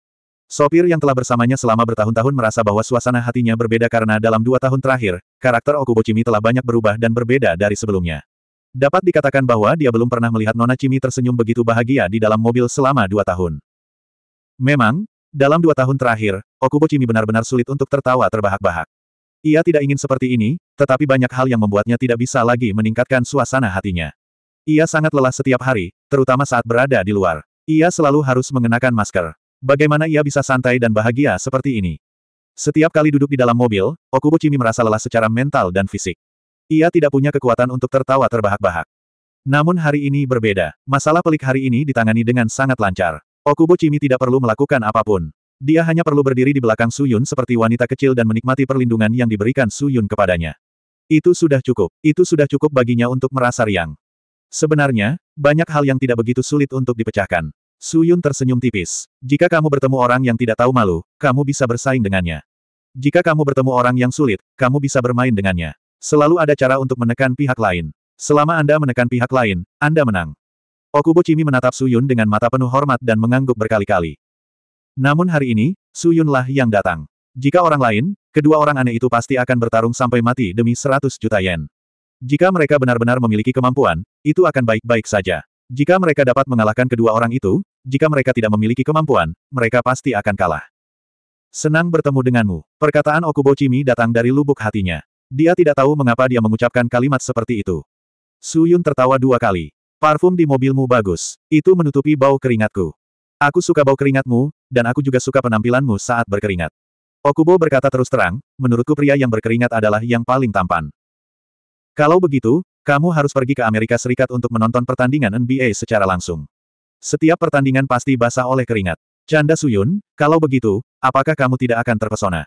Sopir yang telah bersamanya selama bertahun-tahun merasa bahwa suasana hatinya berbeda karena dalam dua tahun terakhir, karakter Okubo Cimi telah banyak berubah dan berbeda dari sebelumnya. Dapat dikatakan bahwa dia belum pernah melihat Nona Chimi tersenyum begitu bahagia di dalam mobil selama dua tahun. Memang, dalam dua tahun terakhir, Okubo Cimi benar-benar sulit untuk tertawa terbahak-bahak. Ia tidak ingin seperti ini, tetapi banyak hal yang membuatnya tidak bisa lagi meningkatkan suasana hatinya. Ia sangat lelah setiap hari, terutama saat berada di luar. Ia selalu harus mengenakan masker. Bagaimana ia bisa santai dan bahagia seperti ini? Setiap kali duduk di dalam mobil, Okubo Cimi merasa lelah secara mental dan fisik. Ia tidak punya kekuatan untuk tertawa terbahak-bahak. Namun hari ini berbeda. Masalah pelik hari ini ditangani dengan sangat lancar. Okubo Cimi tidak perlu melakukan apapun. Dia hanya perlu berdiri di belakang Suyun seperti wanita kecil dan menikmati perlindungan yang diberikan Suyun kepadanya. Itu sudah cukup. Itu sudah cukup baginya untuk merasa riang. Sebenarnya, banyak hal yang tidak begitu sulit untuk dipecahkan. Su Yun tersenyum tipis. Jika kamu bertemu orang yang tidak tahu malu, kamu bisa bersaing dengannya. Jika kamu bertemu orang yang sulit, kamu bisa bermain dengannya. Selalu ada cara untuk menekan pihak lain. Selama Anda menekan pihak lain, Anda menang. Okubo Chimi menatap Su Yun dengan mata penuh hormat dan mengangguk berkali-kali. Namun hari ini, Su Suyunlah yang datang. Jika orang lain, kedua orang aneh itu pasti akan bertarung sampai mati demi 100 juta yen. Jika mereka benar-benar memiliki kemampuan, itu akan baik-baik saja. Jika mereka dapat mengalahkan kedua orang itu, jika mereka tidak memiliki kemampuan, mereka pasti akan kalah. Senang bertemu denganmu. Perkataan Okubo Chimi datang dari lubuk hatinya. Dia tidak tahu mengapa dia mengucapkan kalimat seperti itu. Suyun tertawa dua kali. Parfum di mobilmu bagus. Itu menutupi bau keringatku. Aku suka bau keringatmu, dan aku juga suka penampilanmu saat berkeringat. Okubo berkata terus terang, menurutku pria yang berkeringat adalah yang paling tampan. Kalau begitu, kamu harus pergi ke Amerika Serikat untuk menonton pertandingan NBA secara langsung. Setiap pertandingan pasti basah oleh keringat. Canda Suyun, kalau begitu, apakah kamu tidak akan terpesona?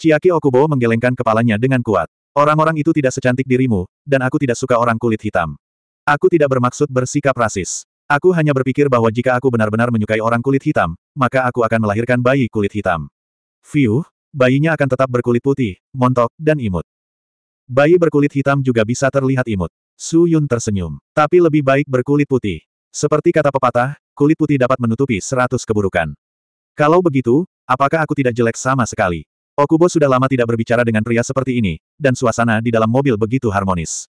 Chiaki Okubo menggelengkan kepalanya dengan kuat. Orang-orang itu tidak secantik dirimu, dan aku tidak suka orang kulit hitam. Aku tidak bermaksud bersikap rasis. Aku hanya berpikir bahwa jika aku benar-benar menyukai orang kulit hitam, maka aku akan melahirkan bayi kulit hitam. Fiuh, bayinya akan tetap berkulit putih, montok, dan imut. Bayi berkulit hitam juga bisa terlihat imut. Su Yun tersenyum, tapi lebih baik berkulit putih. Seperti kata pepatah, kulit putih dapat menutupi seratus keburukan. Kalau begitu, apakah aku tidak jelek sama sekali? Okubo sudah lama tidak berbicara dengan pria seperti ini, dan suasana di dalam mobil begitu harmonis.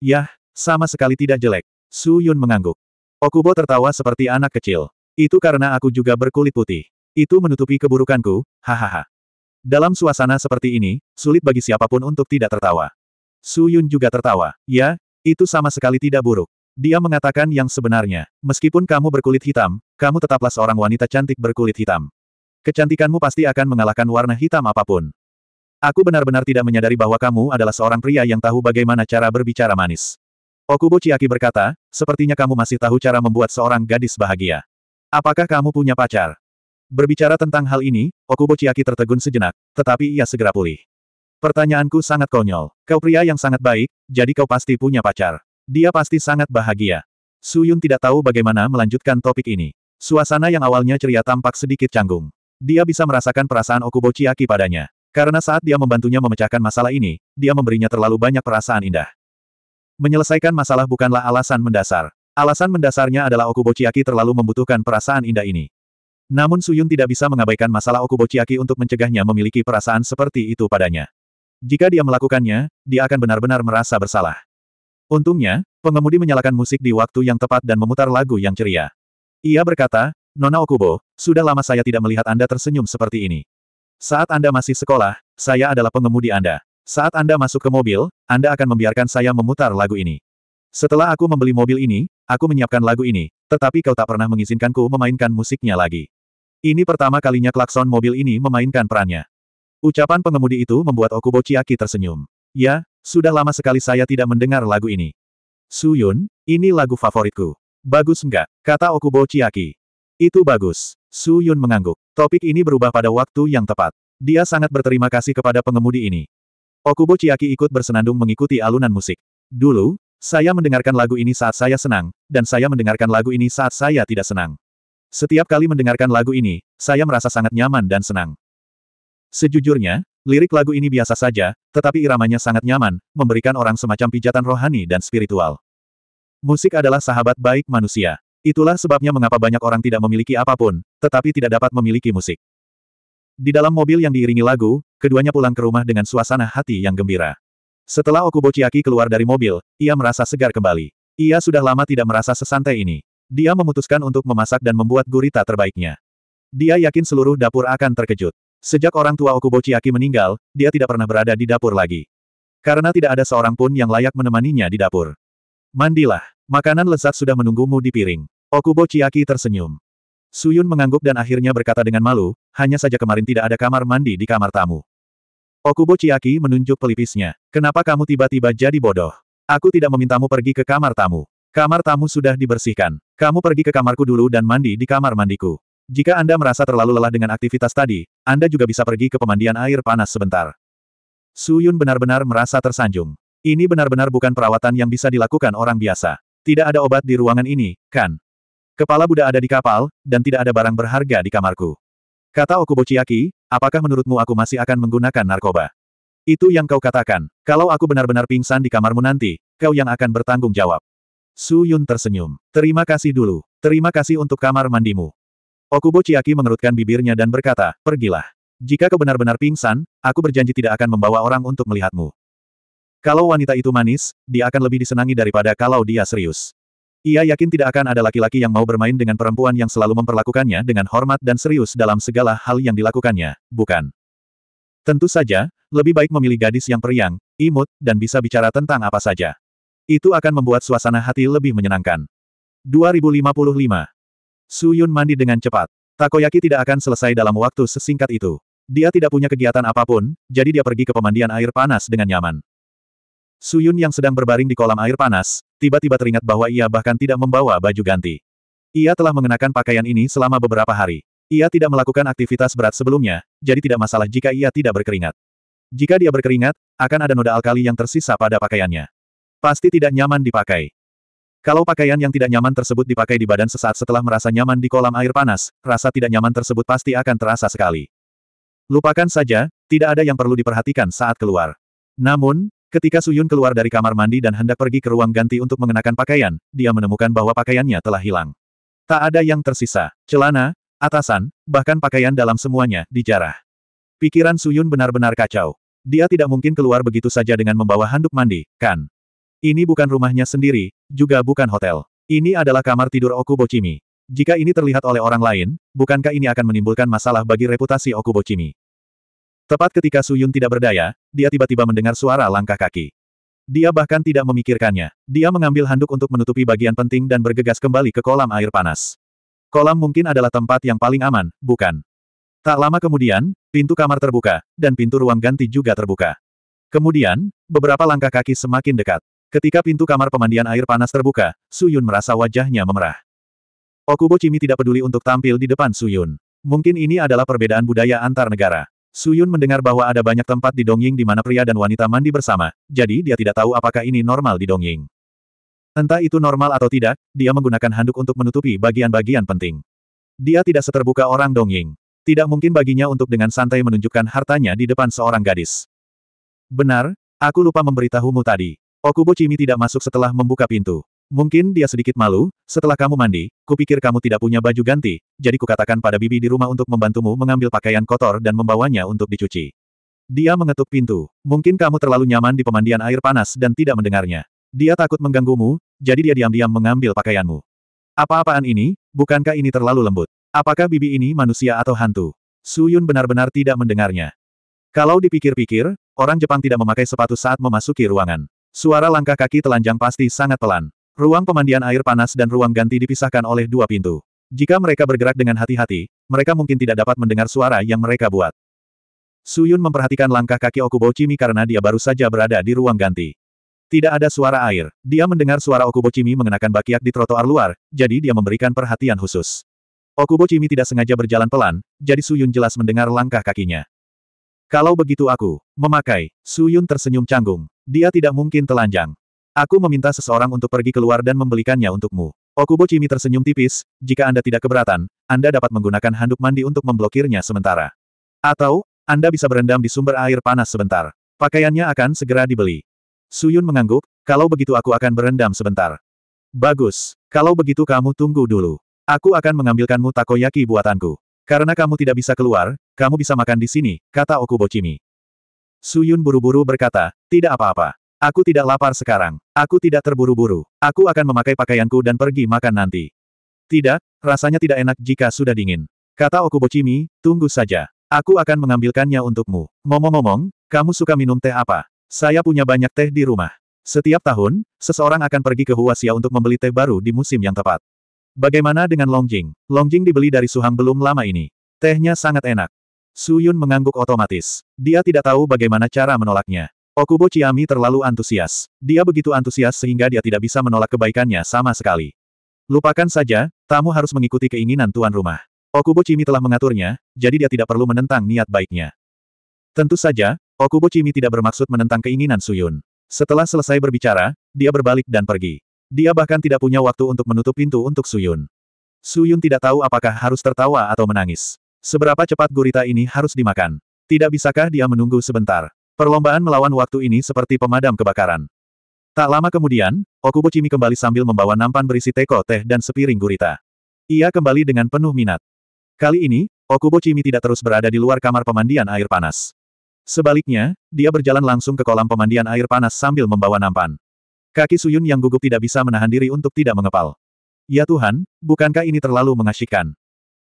Yah, sama sekali tidak jelek. Su Yun mengangguk. Okubo tertawa seperti anak kecil. Itu karena aku juga berkulit putih. Itu menutupi keburukanku, hahaha. Dalam suasana seperti ini, sulit bagi siapapun untuk tidak tertawa. Su Yun juga tertawa. Ya, itu sama sekali tidak buruk. Dia mengatakan yang sebenarnya, meskipun kamu berkulit hitam, kamu tetaplah seorang wanita cantik berkulit hitam. Kecantikanmu pasti akan mengalahkan warna hitam apapun. Aku benar-benar tidak menyadari bahwa kamu adalah seorang pria yang tahu bagaimana cara berbicara manis. Okubo Chiaki berkata, sepertinya kamu masih tahu cara membuat seorang gadis bahagia. Apakah kamu punya pacar? Berbicara tentang hal ini, Okubo Chiaki tertegun sejenak, tetapi ia segera pulih. Pertanyaanku sangat konyol. Kau pria yang sangat baik, jadi kau pasti punya pacar. Dia pasti sangat bahagia. Su Yun tidak tahu bagaimana melanjutkan topik ini. Suasana yang awalnya ceria tampak sedikit canggung. Dia bisa merasakan perasaan Okubo Chiaki padanya. Karena saat dia membantunya memecahkan masalah ini, dia memberinya terlalu banyak perasaan indah. Menyelesaikan masalah bukanlah alasan mendasar. Alasan mendasarnya adalah Okubo Chiaki terlalu membutuhkan perasaan indah ini. Namun Suyun tidak bisa mengabaikan masalah Okubo Chiaki untuk mencegahnya memiliki perasaan seperti itu padanya. Jika dia melakukannya, dia akan benar-benar merasa bersalah. Untungnya, pengemudi menyalakan musik di waktu yang tepat dan memutar lagu yang ceria. Ia berkata, Nona Okubo, sudah lama saya tidak melihat Anda tersenyum seperti ini. Saat Anda masih sekolah, saya adalah pengemudi Anda. Saat Anda masuk ke mobil, Anda akan membiarkan saya memutar lagu ini. Setelah aku membeli mobil ini, aku menyiapkan lagu ini, tetapi kau tak pernah mengizinkanku memainkan musiknya lagi. Ini pertama kalinya klakson mobil ini memainkan perannya. Ucapan pengemudi itu membuat Okubo Chiaki tersenyum. Ya, sudah lama sekali saya tidak mendengar lagu ini. Suyun, ini lagu favoritku. Bagus enggak? Kata Okubo Chiaki. Itu bagus. Suyun mengangguk. Topik ini berubah pada waktu yang tepat. Dia sangat berterima kasih kepada pengemudi ini. Okubo Chiaki ikut bersenandung mengikuti alunan musik. Dulu, saya mendengarkan lagu ini saat saya senang, dan saya mendengarkan lagu ini saat saya tidak senang. Setiap kali mendengarkan lagu ini, saya merasa sangat nyaman dan senang. Sejujurnya, Lirik lagu ini biasa saja, tetapi iramanya sangat nyaman, memberikan orang semacam pijatan rohani dan spiritual. Musik adalah sahabat baik manusia. Itulah sebabnya mengapa banyak orang tidak memiliki apapun, tetapi tidak dapat memiliki musik. Di dalam mobil yang diiringi lagu, keduanya pulang ke rumah dengan suasana hati yang gembira. Setelah Okubo Chiaki keluar dari mobil, ia merasa segar kembali. Ia sudah lama tidak merasa sesantai ini. Dia memutuskan untuk memasak dan membuat gurita terbaiknya. Dia yakin seluruh dapur akan terkejut. Sejak orang tua Okubo Chiaki meninggal, dia tidak pernah berada di dapur lagi. Karena tidak ada seorang pun yang layak menemaninya di dapur. Mandilah, makanan lezat sudah menunggumu di piring. Okubo Chiaki tersenyum. Suyun mengangguk dan akhirnya berkata dengan malu, hanya saja kemarin tidak ada kamar mandi di kamar tamu. Okubo Chiaki menunjuk pelipisnya. Kenapa kamu tiba-tiba jadi bodoh? Aku tidak memintamu pergi ke kamar tamu. Kamar tamu sudah dibersihkan. Kamu pergi ke kamarku dulu dan mandi di kamar mandiku. Jika Anda merasa terlalu lelah dengan aktivitas tadi, Anda juga bisa pergi ke pemandian air panas sebentar. Su Yun benar-benar merasa tersanjung. Ini benar-benar bukan perawatan yang bisa dilakukan orang biasa. Tidak ada obat di ruangan ini, kan? Kepala Buddha ada di kapal, dan tidak ada barang berharga di kamarku. Kata Okubo Chiaki. apakah menurutmu aku masih akan menggunakan narkoba? Itu yang kau katakan. Kalau aku benar-benar pingsan di kamarmu nanti, kau yang akan bertanggung jawab. Su Yun tersenyum. Terima kasih dulu. Terima kasih untuk kamar mandimu. Okubo Chiaki mengerutkan bibirnya dan berkata, pergilah. Jika kau benar-benar pingsan, aku berjanji tidak akan membawa orang untuk melihatmu. Kalau wanita itu manis, dia akan lebih disenangi daripada kalau dia serius. Ia yakin tidak akan ada laki-laki yang mau bermain dengan perempuan yang selalu memperlakukannya dengan hormat dan serius dalam segala hal yang dilakukannya, bukan? Tentu saja, lebih baik memilih gadis yang periang, imut, dan bisa bicara tentang apa saja. Itu akan membuat suasana hati lebih menyenangkan. 2055 Su Yun mandi dengan cepat. Takoyaki tidak akan selesai dalam waktu sesingkat itu. Dia tidak punya kegiatan apapun, jadi dia pergi ke pemandian air panas dengan nyaman. Su Yun yang sedang berbaring di kolam air panas, tiba-tiba teringat bahwa ia bahkan tidak membawa baju ganti. Ia telah mengenakan pakaian ini selama beberapa hari. Ia tidak melakukan aktivitas berat sebelumnya, jadi tidak masalah jika ia tidak berkeringat. Jika dia berkeringat, akan ada noda alkali yang tersisa pada pakaiannya. Pasti tidak nyaman dipakai. Kalau pakaian yang tidak nyaman tersebut dipakai di badan sesaat setelah merasa nyaman di kolam air panas, rasa tidak nyaman tersebut pasti akan terasa sekali. Lupakan saja, tidak ada yang perlu diperhatikan saat keluar. Namun, ketika Suyun keluar dari kamar mandi dan hendak pergi ke ruang ganti untuk mengenakan pakaian, dia menemukan bahwa pakaiannya telah hilang. Tak ada yang tersisa. Celana, atasan, bahkan pakaian dalam semuanya, dijarah. Pikiran Suyun benar-benar kacau. Dia tidak mungkin keluar begitu saja dengan membawa handuk mandi, kan? Ini bukan rumahnya sendiri, juga bukan hotel. Ini adalah kamar tidur Okubo Okubochimi. Jika ini terlihat oleh orang lain, bukankah ini akan menimbulkan masalah bagi reputasi Okubo Okubochimi? Tepat ketika Suyun tidak berdaya, dia tiba-tiba mendengar suara langkah kaki. Dia bahkan tidak memikirkannya. Dia mengambil handuk untuk menutupi bagian penting dan bergegas kembali ke kolam air panas. Kolam mungkin adalah tempat yang paling aman, bukan? Tak lama kemudian, pintu kamar terbuka, dan pintu ruang ganti juga terbuka. Kemudian, beberapa langkah kaki semakin dekat. Ketika pintu kamar pemandian air panas terbuka, Suyun merasa wajahnya memerah. Okubo Chimi tidak peduli untuk tampil di depan Suyun. Mungkin ini adalah perbedaan budaya antar negara. Suyun mendengar bahwa ada banyak tempat di Dongying di mana pria dan wanita mandi bersama, jadi dia tidak tahu apakah ini normal di Dongying. Entah itu normal atau tidak, dia menggunakan handuk untuk menutupi bagian-bagian penting. Dia tidak seterbuka orang Dongying. Tidak mungkin baginya untuk dengan santai menunjukkan hartanya di depan seorang gadis. Benar, aku lupa memberitahumu tadi. Okubo Chimi tidak masuk setelah membuka pintu. Mungkin dia sedikit malu, setelah kamu mandi, kupikir kamu tidak punya baju ganti, jadi kukatakan pada bibi di rumah untuk membantumu mengambil pakaian kotor dan membawanya untuk dicuci. Dia mengetuk pintu. Mungkin kamu terlalu nyaman di pemandian air panas dan tidak mendengarnya. Dia takut mengganggumu, jadi dia diam-diam mengambil pakaianmu. Apa-apaan ini, bukankah ini terlalu lembut? Apakah bibi ini manusia atau hantu? Suyun benar-benar tidak mendengarnya. Kalau dipikir-pikir, orang Jepang tidak memakai sepatu saat memasuki ruangan. Suara langkah kaki telanjang pasti sangat pelan. Ruang pemandian air panas dan ruang ganti dipisahkan oleh dua pintu. Jika mereka bergerak dengan hati-hati, mereka mungkin tidak dapat mendengar suara yang mereka buat. Suyun memperhatikan langkah kaki Okubo Okubochimi karena dia baru saja berada di ruang ganti. Tidak ada suara air. Dia mendengar suara Okubo Okubochimi mengenakan bakiak di trotoar luar, jadi dia memberikan perhatian khusus. Okubo Okubochimi tidak sengaja berjalan pelan, jadi Suyun jelas mendengar langkah kakinya. Kalau begitu aku memakai, Suyun tersenyum canggung. Dia tidak mungkin telanjang. Aku meminta seseorang untuk pergi keluar dan membelikannya untukmu. Okubo Chimi tersenyum tipis, jika Anda tidak keberatan, Anda dapat menggunakan handuk mandi untuk memblokirnya sementara. Atau, Anda bisa berendam di sumber air panas sebentar. Pakaiannya akan segera dibeli. Suyun mengangguk, kalau begitu aku akan berendam sebentar. Bagus, kalau begitu kamu tunggu dulu. Aku akan mengambilkanmu takoyaki buatanku. Karena kamu tidak bisa keluar, kamu bisa makan di sini, kata Okubo Chimi. Suyun buru-buru berkata, tidak apa-apa. Aku tidak lapar sekarang. Aku tidak terburu-buru. Aku akan memakai pakaianku dan pergi makan nanti. Tidak, rasanya tidak enak jika sudah dingin. Kata Okubo Okubochimi, tunggu saja. Aku akan mengambilkannya untukmu. Ngomong-ngomong, kamu suka minum teh apa? Saya punya banyak teh di rumah. Setiap tahun, seseorang akan pergi ke Huasia untuk membeli teh baru di musim yang tepat. Bagaimana dengan Longjing? Longjing dibeli dari Suhang belum lama ini. Tehnya sangat enak. Su Yun mengangguk otomatis. Dia tidak tahu bagaimana cara menolaknya. Okubo Chiami terlalu antusias. Dia begitu antusias sehingga dia tidak bisa menolak kebaikannya sama sekali. Lupakan saja, tamu harus mengikuti keinginan tuan rumah. Okubo Chimi telah mengaturnya, jadi dia tidak perlu menentang niat baiknya. Tentu saja, Okubo Chimi tidak bermaksud menentang keinginan Suyun. Setelah selesai berbicara, dia berbalik dan pergi. Dia bahkan tidak punya waktu untuk menutup pintu untuk Suyun. Suyun tidak tahu apakah harus tertawa atau menangis. Seberapa cepat gurita ini harus dimakan? Tidak bisakah dia menunggu sebentar? Perlombaan melawan waktu ini seperti pemadam kebakaran. Tak lama kemudian, Okubo Chimi kembali sambil membawa nampan berisi teko teh dan sepiring gurita. Ia kembali dengan penuh minat. Kali ini, Okubo Chimi tidak terus berada di luar kamar pemandian air panas. Sebaliknya, dia berjalan langsung ke kolam pemandian air panas sambil membawa nampan. Kaki Suyun yang gugup tidak bisa menahan diri untuk tidak mengepal. Ya Tuhan, bukankah ini terlalu mengasyikkan?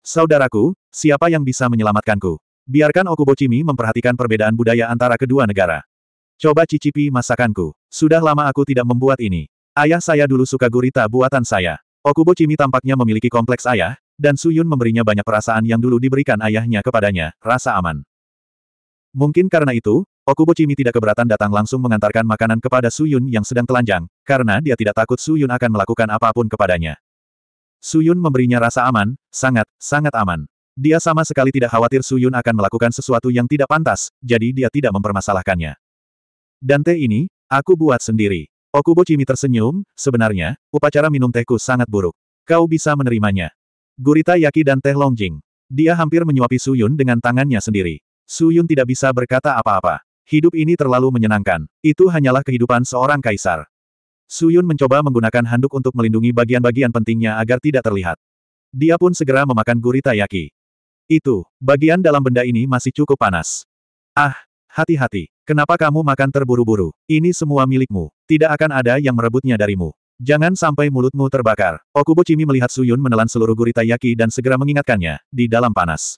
Saudaraku, siapa yang bisa menyelamatkanku? Biarkan Okubochimi memperhatikan perbedaan budaya antara kedua negara. Coba cicipi masakanku. Sudah lama aku tidak membuat ini. Ayah saya dulu suka gurita buatan saya. Okubochimi tampaknya memiliki kompleks ayah, dan Suyun memberinya banyak perasaan yang dulu diberikan ayahnya kepadanya, rasa aman. Mungkin karena itu, Okubochimi tidak keberatan datang langsung mengantarkan makanan kepada Suyun yang sedang telanjang, karena dia tidak takut Suyun akan melakukan apapun kepadanya. Suyun memberinya rasa aman, sangat, sangat aman. Dia sama sekali tidak khawatir Suyun akan melakukan sesuatu yang tidak pantas, jadi dia tidak mempermasalahkannya. Dan teh ini, aku buat sendiri. Okubo Chimi tersenyum, sebenarnya, upacara minum tehku sangat buruk. Kau bisa menerimanya. Gurita Yaki dan Teh Longjing. Dia hampir menyuapi Suyun dengan tangannya sendiri. Suyun tidak bisa berkata apa-apa. Hidup ini terlalu menyenangkan. Itu hanyalah kehidupan seorang kaisar. Suyun mencoba menggunakan handuk untuk melindungi bagian-bagian pentingnya agar tidak terlihat. Dia pun segera memakan gurita yaki. Itu, bagian dalam benda ini masih cukup panas. Ah, hati-hati. Kenapa kamu makan terburu-buru? Ini semua milikmu. Tidak akan ada yang merebutnya darimu. Jangan sampai mulutmu terbakar. Okubo Chimi melihat Suyun menelan seluruh gurita yaki dan segera mengingatkannya, di dalam panas.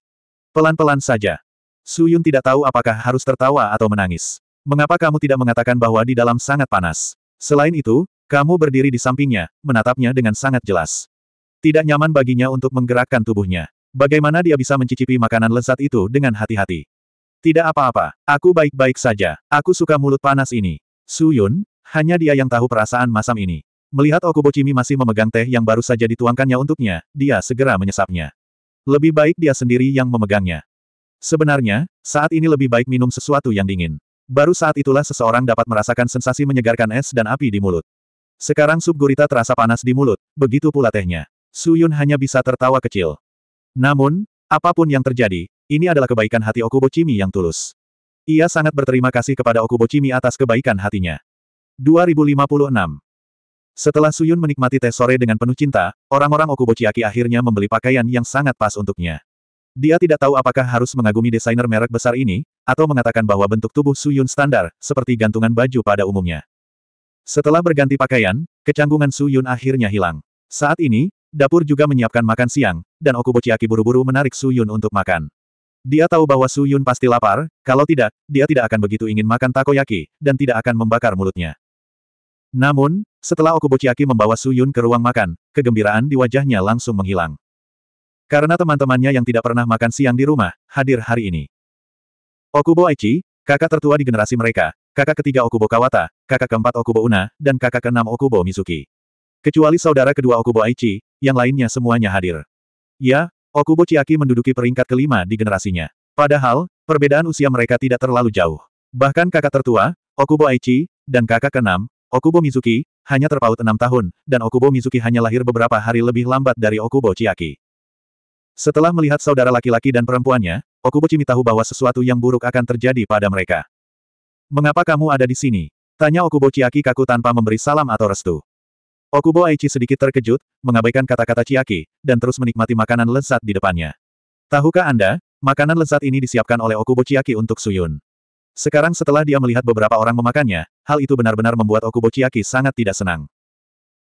Pelan-pelan saja. Suyun tidak tahu apakah harus tertawa atau menangis. Mengapa kamu tidak mengatakan bahwa di dalam sangat panas? Selain itu, kamu berdiri di sampingnya, menatapnya dengan sangat jelas. Tidak nyaman baginya untuk menggerakkan tubuhnya. Bagaimana dia bisa mencicipi makanan lezat itu dengan hati-hati? Tidak apa-apa, aku baik-baik saja. Aku suka mulut panas ini. Su Yun, hanya dia yang tahu perasaan masam ini. Melihat Okubo Okubochimi masih memegang teh yang baru saja dituangkannya untuknya, dia segera menyesapnya. Lebih baik dia sendiri yang memegangnya. Sebenarnya, saat ini lebih baik minum sesuatu yang dingin. Baru saat itulah seseorang dapat merasakan sensasi menyegarkan es dan api di mulut. Sekarang subgurita terasa panas di mulut, begitu pula tehnya. Suyun hanya bisa tertawa kecil. Namun, apapun yang terjadi, ini adalah kebaikan hati Okubo Chimi yang tulus. Ia sangat berterima kasih kepada Okubo Chimi atas kebaikan hatinya. 2056 Setelah Suyun menikmati teh sore dengan penuh cinta, orang-orang Okubo Chiaki akhirnya membeli pakaian yang sangat pas untuknya. Dia tidak tahu apakah harus mengagumi desainer merek besar ini, atau mengatakan bahwa bentuk tubuh Su Yun standar, seperti gantungan baju pada umumnya. Setelah berganti pakaian, kecanggungan Su Yun akhirnya hilang. Saat ini, dapur juga menyiapkan makan siang, dan Okubochiaki buru-buru menarik Su Yun untuk makan. Dia tahu bahwa Su Yun pasti lapar, kalau tidak, dia tidak akan begitu ingin makan takoyaki, dan tidak akan membakar mulutnya. Namun, setelah Okubochiaki membawa Su Yun ke ruang makan, kegembiraan di wajahnya langsung menghilang. Karena teman-temannya yang tidak pernah makan siang di rumah, hadir hari ini. Okubo Aichi, kakak tertua di generasi mereka, kakak ketiga Okubo Kawata, kakak keempat Okubo Una, dan kakak keenam Okubo Mizuki. Kecuali saudara kedua Okubo Aichi, yang lainnya semuanya hadir. Ya, Okubo Chiaki menduduki peringkat kelima di generasinya. Padahal, perbedaan usia mereka tidak terlalu jauh. Bahkan kakak tertua, Okubo Aichi, dan kakak keenam, Okubo Mizuki, hanya terpaut enam tahun, dan Okubo Mizuki hanya lahir beberapa hari lebih lambat dari Okubo Chiaki. Setelah melihat saudara laki-laki dan perempuannya, Okubuchimi tahu bahwa sesuatu yang buruk akan terjadi pada mereka. Mengapa kamu ada di sini? Tanya Okubo Chiaki kaku tanpa memberi salam atau restu. Okubo Aichi sedikit terkejut, mengabaikan kata-kata Chiaki, dan terus menikmati makanan lezat di depannya. Tahukah Anda, makanan lezat ini disiapkan oleh Okubo Chiaki untuk Suyun. Sekarang setelah dia melihat beberapa orang memakannya, hal itu benar-benar membuat Okubo Chiaki sangat tidak senang.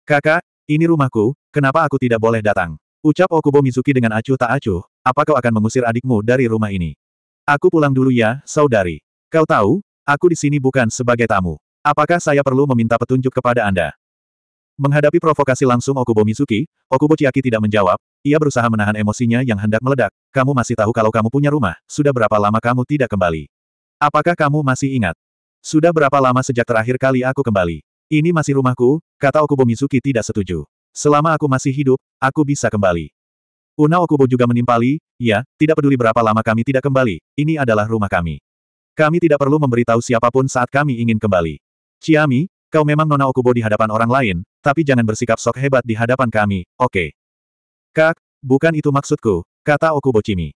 Kakak, ini rumahku, kenapa aku tidak boleh datang? Ucap Okubo Mizuki dengan acuh tak acuh, apa kau akan mengusir adikmu dari rumah ini? Aku pulang dulu ya, saudari. Kau tahu, aku di sini bukan sebagai tamu. Apakah saya perlu meminta petunjuk kepada Anda? Menghadapi provokasi langsung Okubo Mizuki, Okubo Chiaki tidak menjawab, ia berusaha menahan emosinya yang hendak meledak, kamu masih tahu kalau kamu punya rumah, sudah berapa lama kamu tidak kembali? Apakah kamu masih ingat? Sudah berapa lama sejak terakhir kali aku kembali? Ini masih rumahku, kata Okubo Mizuki tidak setuju. Selama aku masih hidup, aku bisa kembali. Una Okubo juga menimpali, ya, tidak peduli berapa lama kami tidak kembali, ini adalah rumah kami. Kami tidak perlu memberitahu siapapun saat kami ingin kembali. Ciami, kau memang Nona Okubo di hadapan orang lain, tapi jangan bersikap sok hebat di hadapan kami, oke. Okay. Kak, bukan itu maksudku, kata Okubo Cimi.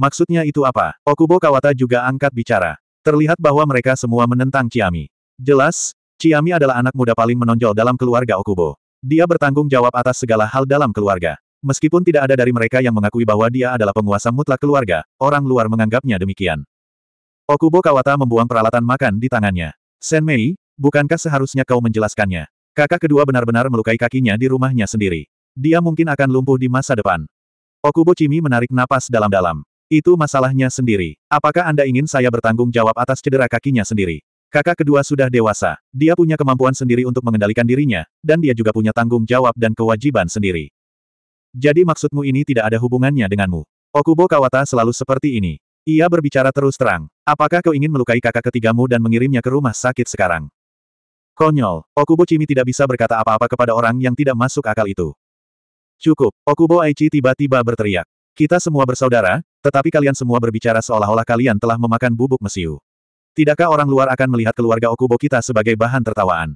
Maksudnya itu apa? Okubo Kawata juga angkat bicara. Terlihat bahwa mereka semua menentang Ciami. Jelas, Ciami adalah anak muda paling menonjol dalam keluarga Okubo. Dia bertanggung jawab atas segala hal dalam keluarga. Meskipun tidak ada dari mereka yang mengakui bahwa dia adalah penguasa mutlak keluarga, orang luar menganggapnya demikian. Okubo Kawata membuang peralatan makan di tangannya. Sen Mei, bukankah seharusnya kau menjelaskannya? Kakak kedua benar-benar melukai kakinya di rumahnya sendiri. Dia mungkin akan lumpuh di masa depan. Okubo Chimi menarik napas dalam-dalam. Itu masalahnya sendiri. Apakah Anda ingin saya bertanggung jawab atas cedera kakinya sendiri? Kakak kedua sudah dewasa, dia punya kemampuan sendiri untuk mengendalikan dirinya, dan dia juga punya tanggung jawab dan kewajiban sendiri. Jadi maksudmu ini tidak ada hubungannya denganmu? Okubo Kawata selalu seperti ini. Ia berbicara terus terang. Apakah kau ingin melukai kakak ketigamu dan mengirimnya ke rumah sakit sekarang? Konyol, Okubo Chimi tidak bisa berkata apa-apa kepada orang yang tidak masuk akal itu. Cukup, Okubo Aichi tiba-tiba berteriak. Kita semua bersaudara, tetapi kalian semua berbicara seolah-olah kalian telah memakan bubuk mesiu. Tidakkah orang luar akan melihat keluarga Okubo kita sebagai bahan tertawaan?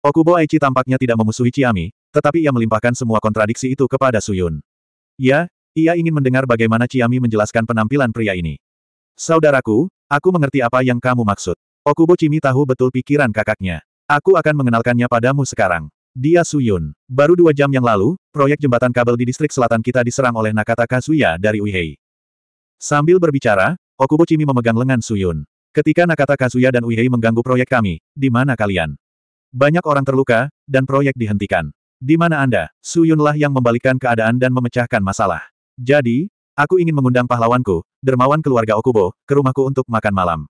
Okubo Aichi tampaknya tidak memusuhi Chiami, tetapi ia melimpahkan semua kontradiksi itu kepada Suyun. Ya, ia ingin mendengar bagaimana Chiami menjelaskan penampilan pria ini. Saudaraku, aku mengerti apa yang kamu maksud. Okubo Cimi tahu betul pikiran kakaknya. Aku akan mengenalkannya padamu sekarang. Dia Suyun. Baru dua jam yang lalu, proyek jembatan kabel di distrik selatan kita diserang oleh Nakata Kazuya dari Uihei. Sambil berbicara, Okubo Cimi memegang lengan Suyun. Ketika Nakata Kazuya dan Uihei mengganggu proyek kami, di mana kalian? Banyak orang terluka, dan proyek dihentikan. Di mana Anda? Suyunlah yang membalikkan keadaan dan memecahkan masalah. Jadi, aku ingin mengundang pahlawanku, dermawan keluarga Okubo, ke rumahku untuk makan malam.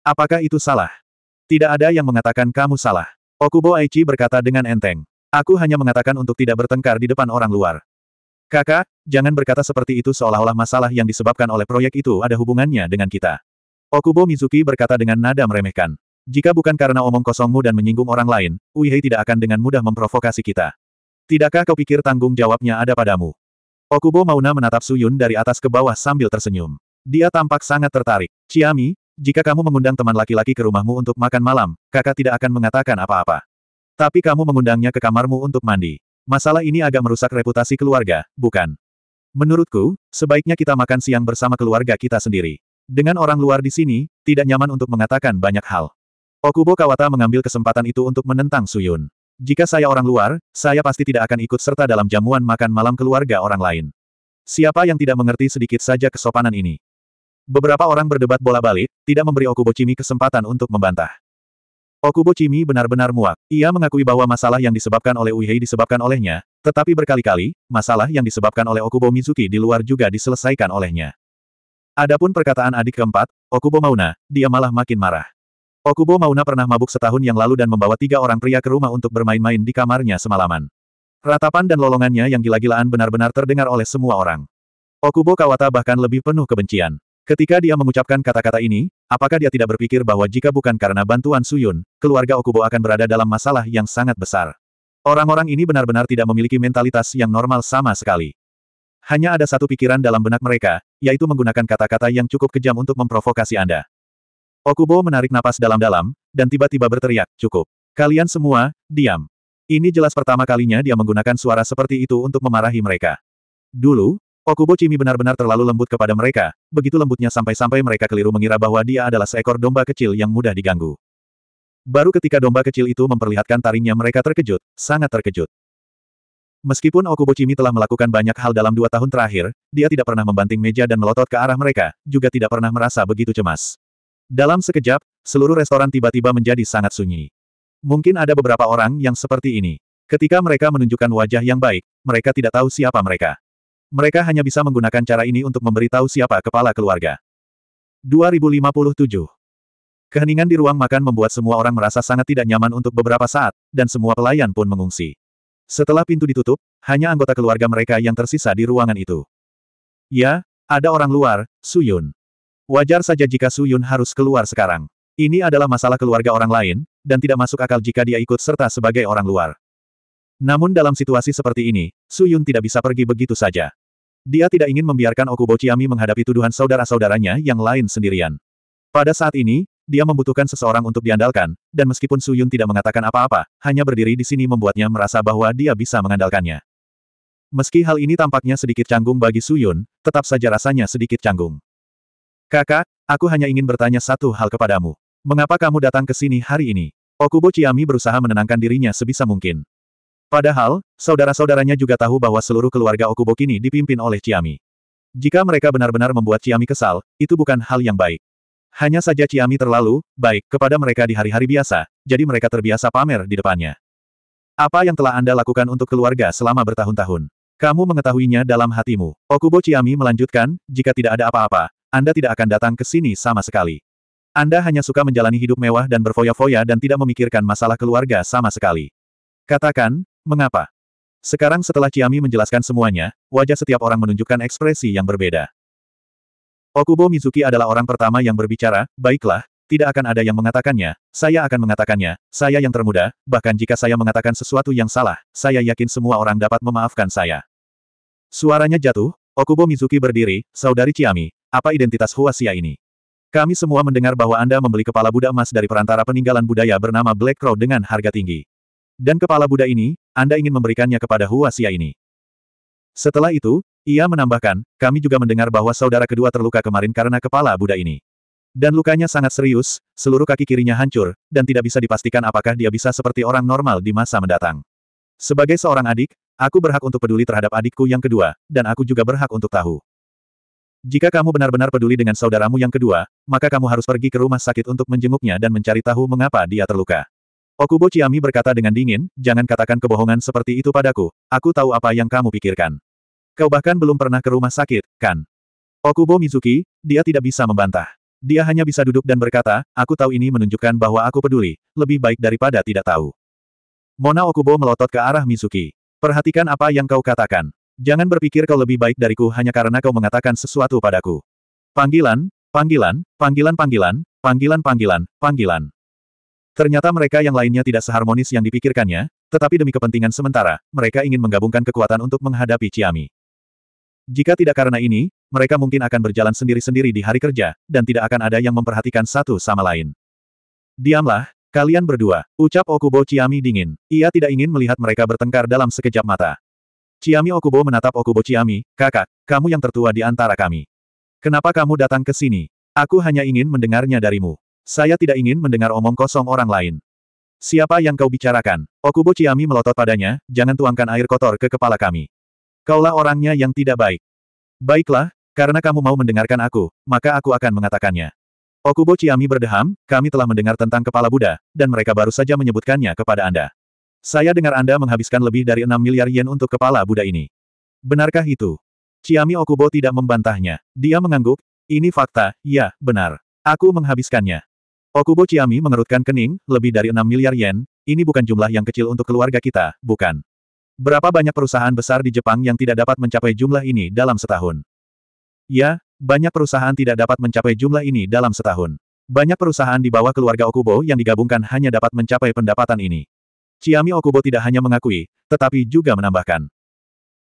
Apakah itu salah? Tidak ada yang mengatakan kamu salah. Okubo Aichi berkata dengan enteng. Aku hanya mengatakan untuk tidak bertengkar di depan orang luar. Kakak, jangan berkata seperti itu seolah-olah masalah yang disebabkan oleh proyek itu ada hubungannya dengan kita. Okubo Mizuki berkata dengan nada meremehkan. Jika bukan karena omong kosongmu dan menyinggung orang lain, Uihei tidak akan dengan mudah memprovokasi kita. Tidakkah kau pikir tanggung jawabnya ada padamu? Okubo Mauna menatap Suyun dari atas ke bawah sambil tersenyum. Dia tampak sangat tertarik. Ciami, jika kamu mengundang teman laki-laki ke rumahmu untuk makan malam, kakak tidak akan mengatakan apa-apa. Tapi kamu mengundangnya ke kamarmu untuk mandi. Masalah ini agak merusak reputasi keluarga, bukan? Menurutku, sebaiknya kita makan siang bersama keluarga kita sendiri. Dengan orang luar di sini, tidak nyaman untuk mengatakan banyak hal. Okubo Kawata mengambil kesempatan itu untuk menentang Suyun. Jika saya orang luar, saya pasti tidak akan ikut serta dalam jamuan makan malam keluarga orang lain. Siapa yang tidak mengerti sedikit saja kesopanan ini? Beberapa orang berdebat bola balik, tidak memberi Okubo Chimi kesempatan untuk membantah. Okubo Chimi benar-benar muak. Ia mengakui bahwa masalah yang disebabkan oleh Uihei disebabkan olehnya, tetapi berkali-kali, masalah yang disebabkan oleh Okubo Mizuki di luar juga diselesaikan olehnya. Adapun perkataan adik keempat, Okubo Mauna, dia malah makin marah. Okubo Mauna pernah mabuk setahun yang lalu dan membawa tiga orang pria ke rumah untuk bermain-main di kamarnya semalaman. Ratapan dan lolongannya yang gila-gilaan benar-benar terdengar oleh semua orang. Okubo Kawata bahkan lebih penuh kebencian. Ketika dia mengucapkan kata-kata ini, apakah dia tidak berpikir bahwa jika bukan karena bantuan Suyun, keluarga Okubo akan berada dalam masalah yang sangat besar. Orang-orang ini benar-benar tidak memiliki mentalitas yang normal sama sekali. Hanya ada satu pikiran dalam benak mereka, yaitu menggunakan kata-kata yang cukup kejam untuk memprovokasi Anda. Okubo menarik napas dalam-dalam, dan tiba-tiba berteriak, cukup. Kalian semua, diam. Ini jelas pertama kalinya dia menggunakan suara seperti itu untuk memarahi mereka. Dulu, Okubo Chimi benar-benar terlalu lembut kepada mereka, begitu lembutnya sampai-sampai mereka keliru mengira bahwa dia adalah seekor domba kecil yang mudah diganggu. Baru ketika domba kecil itu memperlihatkan taringnya mereka terkejut, sangat terkejut. Meskipun Okubo Okubochimi telah melakukan banyak hal dalam dua tahun terakhir, dia tidak pernah membanting meja dan melotot ke arah mereka, juga tidak pernah merasa begitu cemas. Dalam sekejap, seluruh restoran tiba-tiba menjadi sangat sunyi. Mungkin ada beberapa orang yang seperti ini. Ketika mereka menunjukkan wajah yang baik, mereka tidak tahu siapa mereka. Mereka hanya bisa menggunakan cara ini untuk memberitahu siapa kepala keluarga. 2057 Keheningan di ruang makan membuat semua orang merasa sangat tidak nyaman untuk beberapa saat, dan semua pelayan pun mengungsi. Setelah pintu ditutup, hanya anggota keluarga mereka yang tersisa di ruangan itu. Ya, ada orang luar, Suyun. Wajar saja jika Suyun harus keluar sekarang. Ini adalah masalah keluarga orang lain, dan tidak masuk akal jika dia ikut serta sebagai orang luar. Namun dalam situasi seperti ini, Suyun tidak bisa pergi begitu saja. Dia tidak ingin membiarkan Okubo Chiami menghadapi tuduhan saudara-saudaranya yang lain sendirian. Pada saat ini, dia membutuhkan seseorang untuk diandalkan, dan meskipun Su Yun tidak mengatakan apa-apa, hanya berdiri di sini membuatnya merasa bahwa dia bisa mengandalkannya. Meski hal ini tampaknya sedikit canggung bagi Su Yun, tetap saja rasanya sedikit canggung. Kakak, aku hanya ingin bertanya satu hal kepadamu. Mengapa kamu datang ke sini hari ini? Okubo Chiami berusaha menenangkan dirinya sebisa mungkin. Padahal, saudara-saudaranya juga tahu bahwa seluruh keluarga Okubo kini dipimpin oleh Chiami. Jika mereka benar-benar membuat Ciami kesal, itu bukan hal yang baik. Hanya saja Ciami terlalu baik kepada mereka di hari-hari biasa, jadi mereka terbiasa pamer di depannya. Apa yang telah Anda lakukan untuk keluarga selama bertahun-tahun? Kamu mengetahuinya dalam hatimu. Okubo Ciami melanjutkan, jika tidak ada apa-apa, Anda tidak akan datang ke sini sama sekali. Anda hanya suka menjalani hidup mewah dan berfoya-foya dan tidak memikirkan masalah keluarga sama sekali. Katakan, mengapa? Sekarang setelah Ciami menjelaskan semuanya, wajah setiap orang menunjukkan ekspresi yang berbeda. Okubo Mizuki adalah orang pertama yang berbicara, baiklah, tidak akan ada yang mengatakannya, saya akan mengatakannya, saya yang termuda, bahkan jika saya mengatakan sesuatu yang salah, saya yakin semua orang dapat memaafkan saya. Suaranya jatuh, Okubo Mizuki berdiri, Saudari Ciami, apa identitas Huasia ini? Kami semua mendengar bahwa Anda membeli kepala Buddha emas dari perantara peninggalan budaya bernama Black Crow dengan harga tinggi. Dan kepala Buddha ini, Anda ingin memberikannya kepada Huasia ini. Setelah itu, ia menambahkan, kami juga mendengar bahwa saudara kedua terluka kemarin karena kepala Buddha ini. Dan lukanya sangat serius, seluruh kaki kirinya hancur, dan tidak bisa dipastikan apakah dia bisa seperti orang normal di masa mendatang. Sebagai seorang adik, aku berhak untuk peduli terhadap adikku yang kedua, dan aku juga berhak untuk tahu. Jika kamu benar-benar peduli dengan saudaramu yang kedua, maka kamu harus pergi ke rumah sakit untuk menjenguknya dan mencari tahu mengapa dia terluka. Okubo Chiami berkata dengan dingin, jangan katakan kebohongan seperti itu padaku, aku tahu apa yang kamu pikirkan. Kau bahkan belum pernah ke rumah sakit, kan? Okubo Mizuki, dia tidak bisa membantah. Dia hanya bisa duduk dan berkata, aku tahu ini menunjukkan bahwa aku peduli, lebih baik daripada tidak tahu. Mona Okubo melotot ke arah Mizuki. Perhatikan apa yang kau katakan. Jangan berpikir kau lebih baik dariku hanya karena kau mengatakan sesuatu padaku. Panggilan, panggilan, panggilan-panggilan, panggilan-panggilan, panggilan. Ternyata mereka yang lainnya tidak seharmonis yang dipikirkannya, tetapi demi kepentingan sementara, mereka ingin menggabungkan kekuatan untuk menghadapi Ciami. Jika tidak karena ini, mereka mungkin akan berjalan sendiri-sendiri di hari kerja, dan tidak akan ada yang memperhatikan satu sama lain. Diamlah, kalian berdua, ucap Okubo Ciami dingin. Ia tidak ingin melihat mereka bertengkar dalam sekejap mata. Ciami Okubo menatap Okubo Ciami, kakak, kamu yang tertua di antara kami. Kenapa kamu datang ke sini? Aku hanya ingin mendengarnya darimu. Saya tidak ingin mendengar omong kosong orang lain. Siapa yang kau bicarakan? Okubo Chiami melotot padanya, jangan tuangkan air kotor ke kepala kami. Kaulah orangnya yang tidak baik. Baiklah, karena kamu mau mendengarkan aku, maka aku akan mengatakannya. Okubo Chiami berdeham, kami telah mendengar tentang kepala Buddha, dan mereka baru saja menyebutkannya kepada Anda. Saya dengar Anda menghabiskan lebih dari 6 miliar yen untuk kepala Buddha ini. Benarkah itu? Chiami Okubo tidak membantahnya. Dia mengangguk, ini fakta, ya, benar. Aku menghabiskannya. Okubo Chiami mengerutkan kening, lebih dari 6 miliar yen, ini bukan jumlah yang kecil untuk keluarga kita, bukan. Berapa banyak perusahaan besar di Jepang yang tidak dapat mencapai jumlah ini dalam setahun? Ya, banyak perusahaan tidak dapat mencapai jumlah ini dalam setahun. Banyak perusahaan di bawah keluarga Okubo yang digabungkan hanya dapat mencapai pendapatan ini. Chiami Okubo tidak hanya mengakui, tetapi juga menambahkan.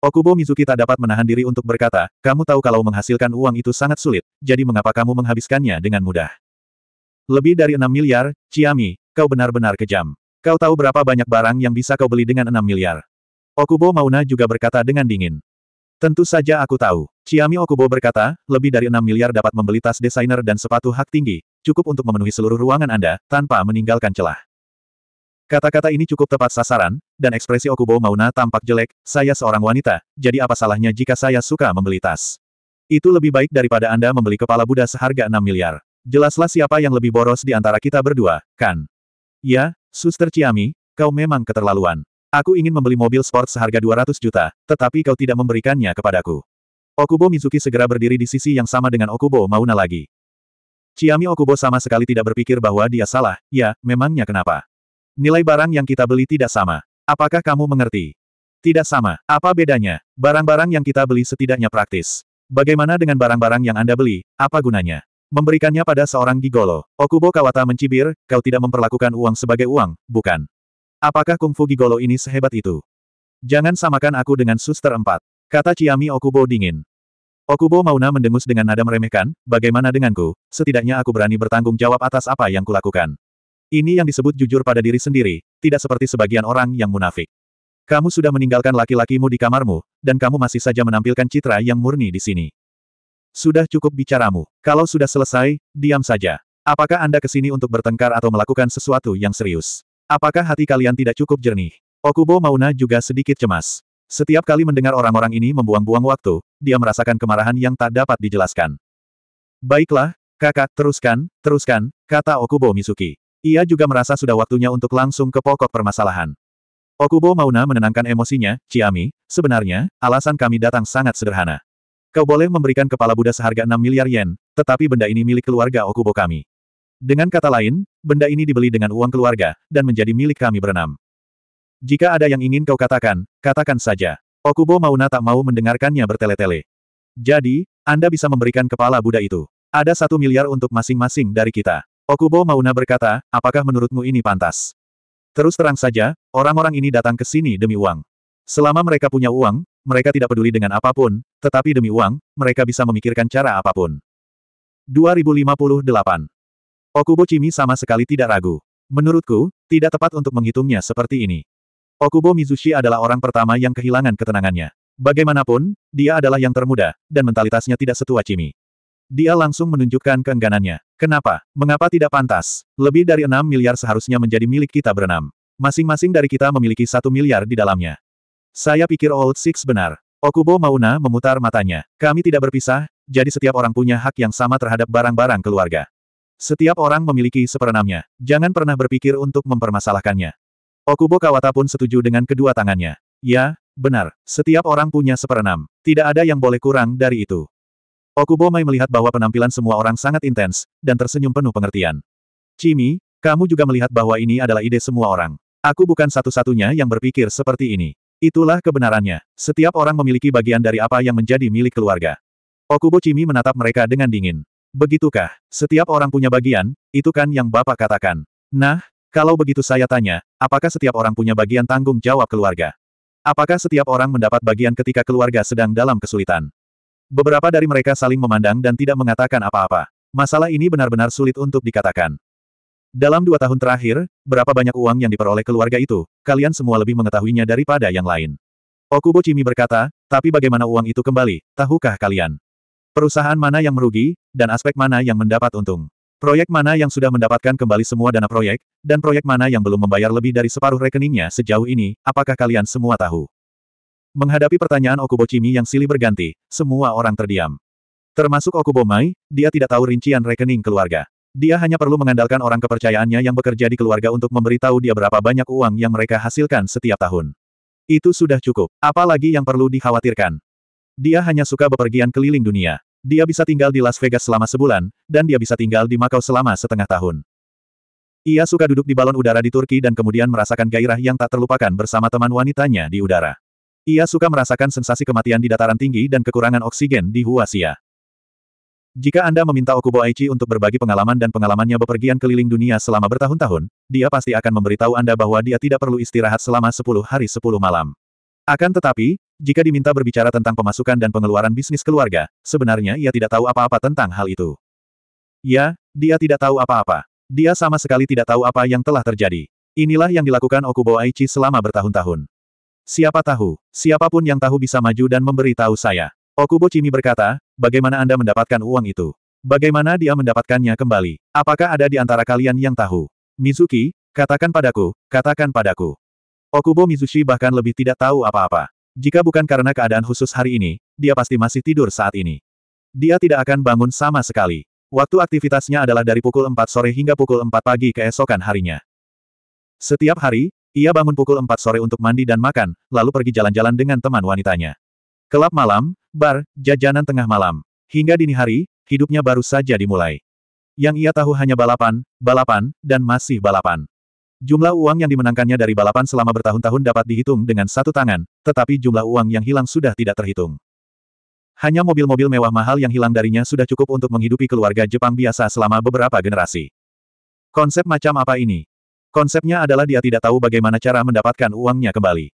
Okubo Mizuki tak dapat menahan diri untuk berkata, kamu tahu kalau menghasilkan uang itu sangat sulit, jadi mengapa kamu menghabiskannya dengan mudah? Lebih dari 6 miliar, Ciami, kau benar-benar kejam. Kau tahu berapa banyak barang yang bisa kau beli dengan 6 miliar. Okubo Mauna juga berkata dengan dingin. Tentu saja aku tahu. Ciami Okubo berkata, lebih dari 6 miliar dapat membeli tas desainer dan sepatu hak tinggi, cukup untuk memenuhi seluruh ruangan Anda, tanpa meninggalkan celah. Kata-kata ini cukup tepat sasaran, dan ekspresi Okubo Mauna tampak jelek, saya seorang wanita, jadi apa salahnya jika saya suka membeli tas? Itu lebih baik daripada Anda membeli kepala Buddha seharga 6 miliar. Jelaslah siapa yang lebih boros di antara kita berdua, kan? Ya, Suster Ciami, kau memang keterlaluan. Aku ingin membeli mobil sport seharga 200 juta, tetapi kau tidak memberikannya kepadaku. Okubo Mizuki segera berdiri di sisi yang sama dengan Okubo Mauna lagi. Ciami Okubo sama sekali tidak berpikir bahwa dia salah, ya, memangnya kenapa? Nilai barang yang kita beli tidak sama. Apakah kamu mengerti? Tidak sama. Apa bedanya? Barang-barang yang kita beli setidaknya praktis. Bagaimana dengan barang-barang yang Anda beli, apa gunanya? Memberikannya pada seorang gigolo. Okubo Kawata mencibir, kau tidak memperlakukan uang sebagai uang, bukan? Apakah kungfu gigolo ini sehebat itu? Jangan samakan aku dengan suster empat. Kata Ciami Okubo dingin. Okubo Mauna mendengus dengan nada meremehkan, bagaimana denganku, setidaknya aku berani bertanggung jawab atas apa yang kulakukan. Ini yang disebut jujur pada diri sendiri, tidak seperti sebagian orang yang munafik. Kamu sudah meninggalkan laki-lakimu di kamarmu, dan kamu masih saja menampilkan citra yang murni di sini. Sudah cukup bicaramu. Kalau sudah selesai, diam saja. Apakah Anda ke sini untuk bertengkar atau melakukan sesuatu yang serius? Apakah hati kalian tidak cukup jernih? Okubo Mauna juga sedikit cemas. Setiap kali mendengar orang-orang ini membuang-buang waktu, dia merasakan kemarahan yang tak dapat dijelaskan. Baiklah, kakak, teruskan, teruskan, kata Okubo Misuki. Ia juga merasa sudah waktunya untuk langsung ke pokok permasalahan. Okubo Mauna menenangkan emosinya, Ciami, sebenarnya, alasan kami datang sangat sederhana. Kau boleh memberikan kepala Buddha seharga 6 miliar yen, tetapi benda ini milik keluarga Okubo kami. Dengan kata lain, benda ini dibeli dengan uang keluarga, dan menjadi milik kami berenam. Jika ada yang ingin kau katakan, katakan saja. Okubo Mauna tak mau mendengarkannya bertele-tele. Jadi, Anda bisa memberikan kepala Buddha itu. Ada satu miliar untuk masing-masing dari kita. Okubo Mauna berkata, apakah menurutmu ini pantas? Terus terang saja, orang-orang ini datang ke sini demi uang. Selama mereka punya uang, mereka tidak peduli dengan apapun, tetapi demi uang, mereka bisa memikirkan cara apapun. 2058. Okubo Chimi sama sekali tidak ragu. Menurutku, tidak tepat untuk menghitungnya seperti ini. Okubo Mizushi adalah orang pertama yang kehilangan ketenangannya. Bagaimanapun, dia adalah yang termuda, dan mentalitasnya tidak setua Chimi. Dia langsung menunjukkan keengganannya. Kenapa? Mengapa tidak pantas? Lebih dari 6 miliar seharusnya menjadi milik kita berenam. Masing-masing dari kita memiliki satu miliar di dalamnya. Saya pikir Old Six benar. Okubo Mauna memutar matanya. Kami tidak berpisah, jadi setiap orang punya hak yang sama terhadap barang-barang keluarga. Setiap orang memiliki seperenamnya. Jangan pernah berpikir untuk mempermasalahkannya. Okubo Kawata pun setuju dengan kedua tangannya. Ya, benar. Setiap orang punya seperenam. Tidak ada yang boleh kurang dari itu. Okubo Mai melihat bahwa penampilan semua orang sangat intens, dan tersenyum penuh pengertian. Cimi, kamu juga melihat bahwa ini adalah ide semua orang. Aku bukan satu-satunya yang berpikir seperti ini. Itulah kebenarannya. Setiap orang memiliki bagian dari apa yang menjadi milik keluarga. Okubo Chimi menatap mereka dengan dingin. Begitukah? Setiap orang punya bagian, itu kan yang Bapak katakan. Nah, kalau begitu saya tanya, apakah setiap orang punya bagian tanggung jawab keluarga? Apakah setiap orang mendapat bagian ketika keluarga sedang dalam kesulitan? Beberapa dari mereka saling memandang dan tidak mengatakan apa-apa. Masalah ini benar-benar sulit untuk dikatakan. Dalam dua tahun terakhir, berapa banyak uang yang diperoleh keluarga itu, kalian semua lebih mengetahuinya daripada yang lain. Okubo Chimi berkata, tapi bagaimana uang itu kembali, tahukah kalian? Perusahaan mana yang merugi, dan aspek mana yang mendapat untung? Proyek mana yang sudah mendapatkan kembali semua dana proyek, dan proyek mana yang belum membayar lebih dari separuh rekeningnya sejauh ini, apakah kalian semua tahu? Menghadapi pertanyaan Okubo Chimi yang silih berganti, semua orang terdiam. Termasuk Okubo Mai, dia tidak tahu rincian rekening keluarga. Dia hanya perlu mengandalkan orang kepercayaannya yang bekerja di keluarga untuk memberitahu dia berapa banyak uang yang mereka hasilkan setiap tahun. Itu sudah cukup. Apalagi yang perlu dikhawatirkan. Dia hanya suka bepergian keliling dunia. Dia bisa tinggal di Las Vegas selama sebulan, dan dia bisa tinggal di Makau selama setengah tahun. Ia suka duduk di balon udara di Turki dan kemudian merasakan gairah yang tak terlupakan bersama teman wanitanya di udara. Ia suka merasakan sensasi kematian di dataran tinggi dan kekurangan oksigen di Huasia. Jika Anda meminta Okubo Aichi untuk berbagi pengalaman dan pengalamannya bepergian keliling dunia selama bertahun-tahun, dia pasti akan memberitahu Anda bahwa dia tidak perlu istirahat selama 10 hari 10 malam. Akan tetapi, jika diminta berbicara tentang pemasukan dan pengeluaran bisnis keluarga, sebenarnya ia tidak tahu apa-apa tentang hal itu. Ya, dia tidak tahu apa-apa. Dia sama sekali tidak tahu apa yang telah terjadi. Inilah yang dilakukan Okubo Aichi selama bertahun-tahun. Siapa tahu, siapapun yang tahu bisa maju dan memberitahu saya. Okubo Chimi berkata, bagaimana Anda mendapatkan uang itu? Bagaimana dia mendapatkannya kembali? Apakah ada di antara kalian yang tahu? Mizuki, katakan padaku, katakan padaku. Okubo Mizushi bahkan lebih tidak tahu apa-apa. Jika bukan karena keadaan khusus hari ini, dia pasti masih tidur saat ini. Dia tidak akan bangun sama sekali. Waktu aktivitasnya adalah dari pukul 4 sore hingga pukul 4 pagi keesokan harinya. Setiap hari, ia bangun pukul 4 sore untuk mandi dan makan, lalu pergi jalan-jalan dengan teman wanitanya. Kelap malam, Bar, jajanan tengah malam. Hingga dini hari, hidupnya baru saja dimulai. Yang ia tahu hanya balapan, balapan, dan masih balapan. Jumlah uang yang dimenangkannya dari balapan selama bertahun-tahun dapat dihitung dengan satu tangan, tetapi jumlah uang yang hilang sudah tidak terhitung. Hanya mobil-mobil mewah mahal yang hilang darinya sudah cukup untuk menghidupi keluarga Jepang biasa selama beberapa generasi. Konsep macam apa ini? Konsepnya adalah dia tidak tahu bagaimana cara mendapatkan uangnya kembali.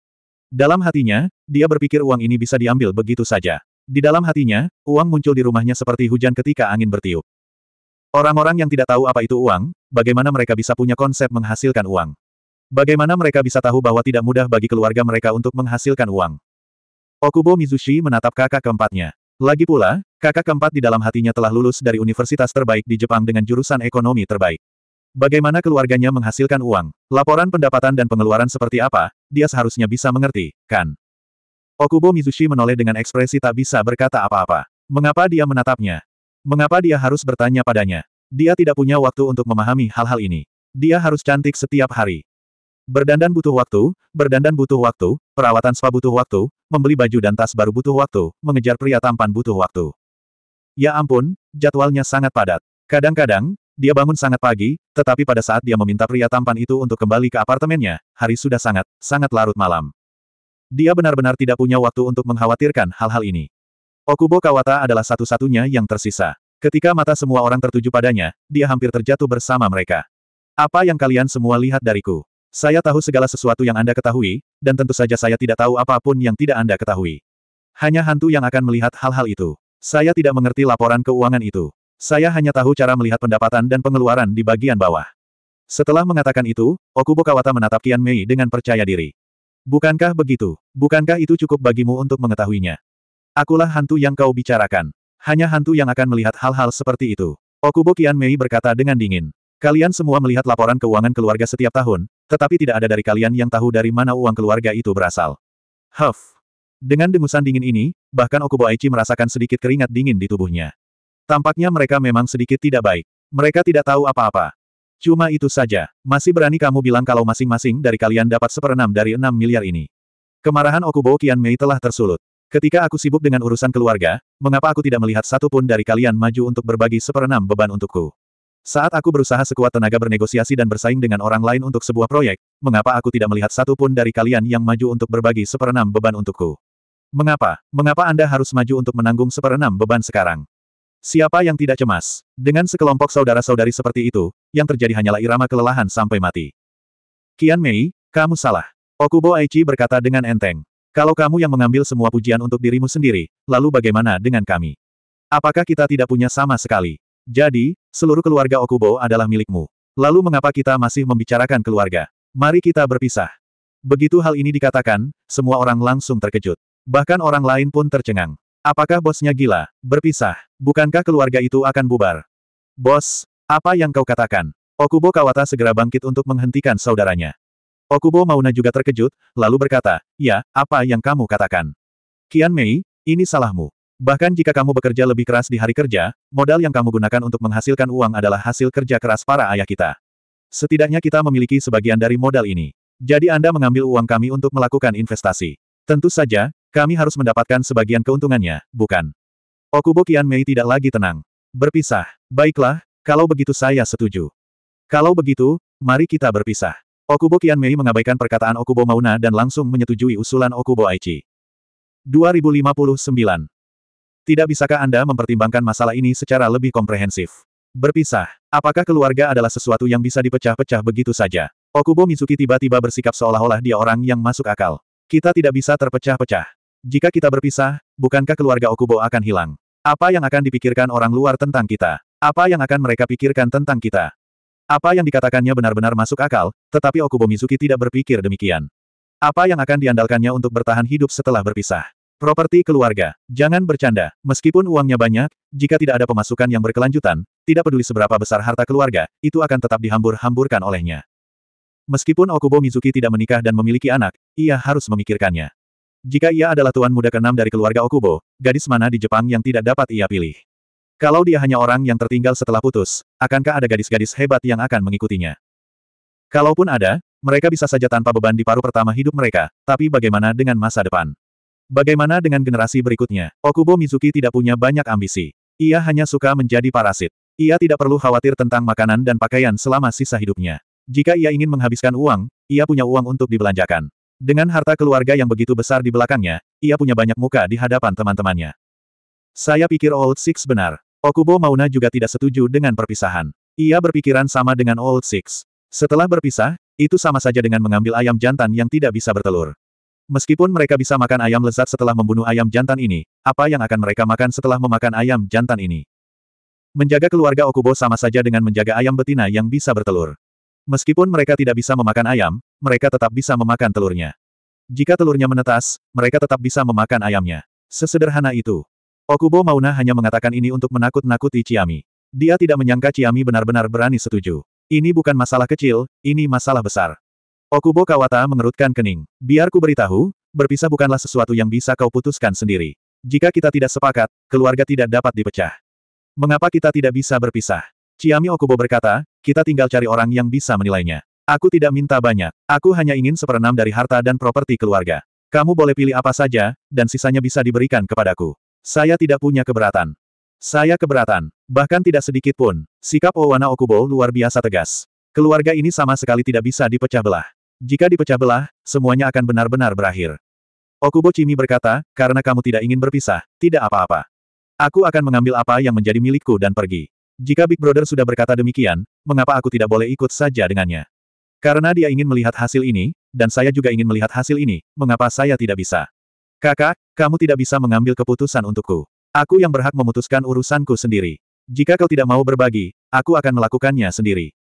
Dalam hatinya, dia berpikir uang ini bisa diambil begitu saja. Di dalam hatinya, uang muncul di rumahnya seperti hujan ketika angin bertiup. Orang-orang yang tidak tahu apa itu uang, bagaimana mereka bisa punya konsep menghasilkan uang. Bagaimana mereka bisa tahu bahwa tidak mudah bagi keluarga mereka untuk menghasilkan uang. Okubo Mizushi menatap kakak keempatnya. Lagi pula, kakak keempat di dalam hatinya telah lulus dari universitas terbaik di Jepang dengan jurusan ekonomi terbaik. Bagaimana keluarganya menghasilkan uang, laporan pendapatan dan pengeluaran seperti apa, dia seharusnya bisa mengerti, kan? Okubo Mizushi menoleh dengan ekspresi tak bisa berkata apa-apa. Mengapa dia menatapnya? Mengapa dia harus bertanya padanya? Dia tidak punya waktu untuk memahami hal-hal ini. Dia harus cantik setiap hari. Berdandan butuh waktu, berdandan butuh waktu, perawatan spa butuh waktu, membeli baju dan tas baru butuh waktu, mengejar pria tampan butuh waktu. Ya ampun, jadwalnya sangat padat. Kadang-kadang, dia bangun sangat pagi, tetapi pada saat dia meminta pria tampan itu untuk kembali ke apartemennya, hari sudah sangat, sangat larut malam. Dia benar-benar tidak punya waktu untuk mengkhawatirkan hal-hal ini. Okubo Kawata adalah satu-satunya yang tersisa. Ketika mata semua orang tertuju padanya, dia hampir terjatuh bersama mereka. Apa yang kalian semua lihat dariku? Saya tahu segala sesuatu yang Anda ketahui, dan tentu saja saya tidak tahu apapun yang tidak Anda ketahui. Hanya hantu yang akan melihat hal-hal itu. Saya tidak mengerti laporan keuangan itu. Saya hanya tahu cara melihat pendapatan dan pengeluaran di bagian bawah. Setelah mengatakan itu, Okubo Kawata menatap Kian Mei dengan percaya diri. Bukankah begitu? Bukankah itu cukup bagimu untuk mengetahuinya? Akulah hantu yang kau bicarakan. Hanya hantu yang akan melihat hal-hal seperti itu. Okubo Kian Mei berkata dengan dingin. Kalian semua melihat laporan keuangan keluarga setiap tahun, tetapi tidak ada dari kalian yang tahu dari mana uang keluarga itu berasal. Huff. Dengan dengusan dingin ini, bahkan Okubo Aichi merasakan sedikit keringat dingin di tubuhnya. Tampaknya mereka memang sedikit tidak baik. Mereka tidak tahu apa-apa. Cuma itu saja, masih berani kamu bilang kalau masing-masing dari kalian dapat seperenam dari enam miliar ini. Kemarahan Okubo Kian Mei telah tersulut. Ketika aku sibuk dengan urusan keluarga, mengapa aku tidak melihat satupun dari kalian maju untuk berbagi seperenam beban untukku? Saat aku berusaha sekuat tenaga bernegosiasi dan bersaing dengan orang lain untuk sebuah proyek, mengapa aku tidak melihat satupun dari kalian yang maju untuk berbagi seperenam beban untukku? Mengapa? Mengapa Anda harus maju untuk menanggung seperenam beban sekarang? Siapa yang tidak cemas? Dengan sekelompok saudara-saudari seperti itu, yang terjadi hanyalah irama kelelahan sampai mati. Kian Mei, kamu salah. Okubo Aichi berkata dengan enteng. Kalau kamu yang mengambil semua pujian untuk dirimu sendiri, lalu bagaimana dengan kami? Apakah kita tidak punya sama sekali? Jadi, seluruh keluarga Okubo adalah milikmu. Lalu mengapa kita masih membicarakan keluarga? Mari kita berpisah. Begitu hal ini dikatakan, semua orang langsung terkejut. Bahkan orang lain pun tercengang. Apakah bosnya gila? Berpisah. Bukankah keluarga itu akan bubar? Bos, apa yang kau katakan? Okubo Kawata segera bangkit untuk menghentikan saudaranya. Okubo Mauna juga terkejut, lalu berkata, Ya, apa yang kamu katakan? Kian Mei, ini salahmu. Bahkan jika kamu bekerja lebih keras di hari kerja, modal yang kamu gunakan untuk menghasilkan uang adalah hasil kerja keras para ayah kita. Setidaknya kita memiliki sebagian dari modal ini. Jadi Anda mengambil uang kami untuk melakukan investasi. Tentu saja, kami harus mendapatkan sebagian keuntungannya, bukan? Okubo Kian Mei tidak lagi tenang. Berpisah. Baiklah, kalau begitu saya setuju. Kalau begitu, mari kita berpisah. Okubo Kian Mei mengabaikan perkataan Okubo Mauna dan langsung menyetujui usulan Okubo Aichi. 2059. Tidak bisakah Anda mempertimbangkan masalah ini secara lebih komprehensif? Berpisah. Apakah keluarga adalah sesuatu yang bisa dipecah-pecah begitu saja? Okubo Mizuki tiba-tiba bersikap seolah-olah dia orang yang masuk akal. Kita tidak bisa terpecah-pecah. Jika kita berpisah, bukankah keluarga Okubo akan hilang? Apa yang akan dipikirkan orang luar tentang kita? Apa yang akan mereka pikirkan tentang kita? Apa yang dikatakannya benar-benar masuk akal, tetapi Okubo Mizuki tidak berpikir demikian. Apa yang akan diandalkannya untuk bertahan hidup setelah berpisah? Properti keluarga. Jangan bercanda, meskipun uangnya banyak, jika tidak ada pemasukan yang berkelanjutan, tidak peduli seberapa besar harta keluarga, itu akan tetap dihambur-hamburkan olehnya. Meskipun Okubo Mizuki tidak menikah dan memiliki anak, ia harus memikirkannya. Jika ia adalah tuan muda keenam dari keluarga Okubo, gadis mana di Jepang yang tidak dapat ia pilih? Kalau dia hanya orang yang tertinggal setelah putus, akankah ada gadis-gadis hebat yang akan mengikutinya? Kalaupun ada, mereka bisa saja tanpa beban di paruh pertama hidup mereka, tapi bagaimana dengan masa depan? Bagaimana dengan generasi berikutnya? Okubo Mizuki tidak punya banyak ambisi. Ia hanya suka menjadi parasit. Ia tidak perlu khawatir tentang makanan dan pakaian selama sisa hidupnya. Jika ia ingin menghabiskan uang, ia punya uang untuk dibelanjakan. Dengan harta keluarga yang begitu besar di belakangnya, ia punya banyak muka di hadapan teman-temannya. Saya pikir Old Six benar. Okubo Mauna juga tidak setuju dengan perpisahan. Ia berpikiran sama dengan Old Six. Setelah berpisah, itu sama saja dengan mengambil ayam jantan yang tidak bisa bertelur. Meskipun mereka bisa makan ayam lezat setelah membunuh ayam jantan ini, apa yang akan mereka makan setelah memakan ayam jantan ini? Menjaga keluarga Okubo sama saja dengan menjaga ayam betina yang bisa bertelur. Meskipun mereka tidak bisa memakan ayam, mereka tetap bisa memakan telurnya. Jika telurnya menetas, mereka tetap bisa memakan ayamnya. Sesederhana itu. Okubo Mauna hanya mengatakan ini untuk menakut-nakuti Ciami. Dia tidak menyangka Ciami benar-benar berani setuju. Ini bukan masalah kecil, ini masalah besar. Okubo Kawata mengerutkan kening. Biar ku beritahu, berpisah bukanlah sesuatu yang bisa kau putuskan sendiri. Jika kita tidak sepakat, keluarga tidak dapat dipecah. Mengapa kita tidak bisa berpisah? Ciami Okubo berkata, kita tinggal cari orang yang bisa menilainya. Aku tidak minta banyak. Aku hanya ingin seperenam dari harta dan properti keluarga. Kamu boleh pilih apa saja, dan sisanya bisa diberikan kepadaku. Saya tidak punya keberatan. Saya keberatan. Bahkan tidak sedikit pun. Sikap Owana Okubo luar biasa tegas. Keluarga ini sama sekali tidak bisa dipecah belah. Jika dipecah belah, semuanya akan benar-benar berakhir. Okubo Chimi berkata, karena kamu tidak ingin berpisah, tidak apa-apa. Aku akan mengambil apa yang menjadi milikku dan pergi. Jika Big Brother sudah berkata demikian, mengapa aku tidak boleh ikut saja dengannya? Karena dia ingin melihat hasil ini, dan saya juga ingin melihat hasil ini, mengapa saya tidak bisa? Kakak, kamu tidak bisa mengambil keputusan untukku. Aku yang berhak memutuskan urusanku sendiri. Jika kau tidak mau berbagi, aku akan melakukannya sendiri.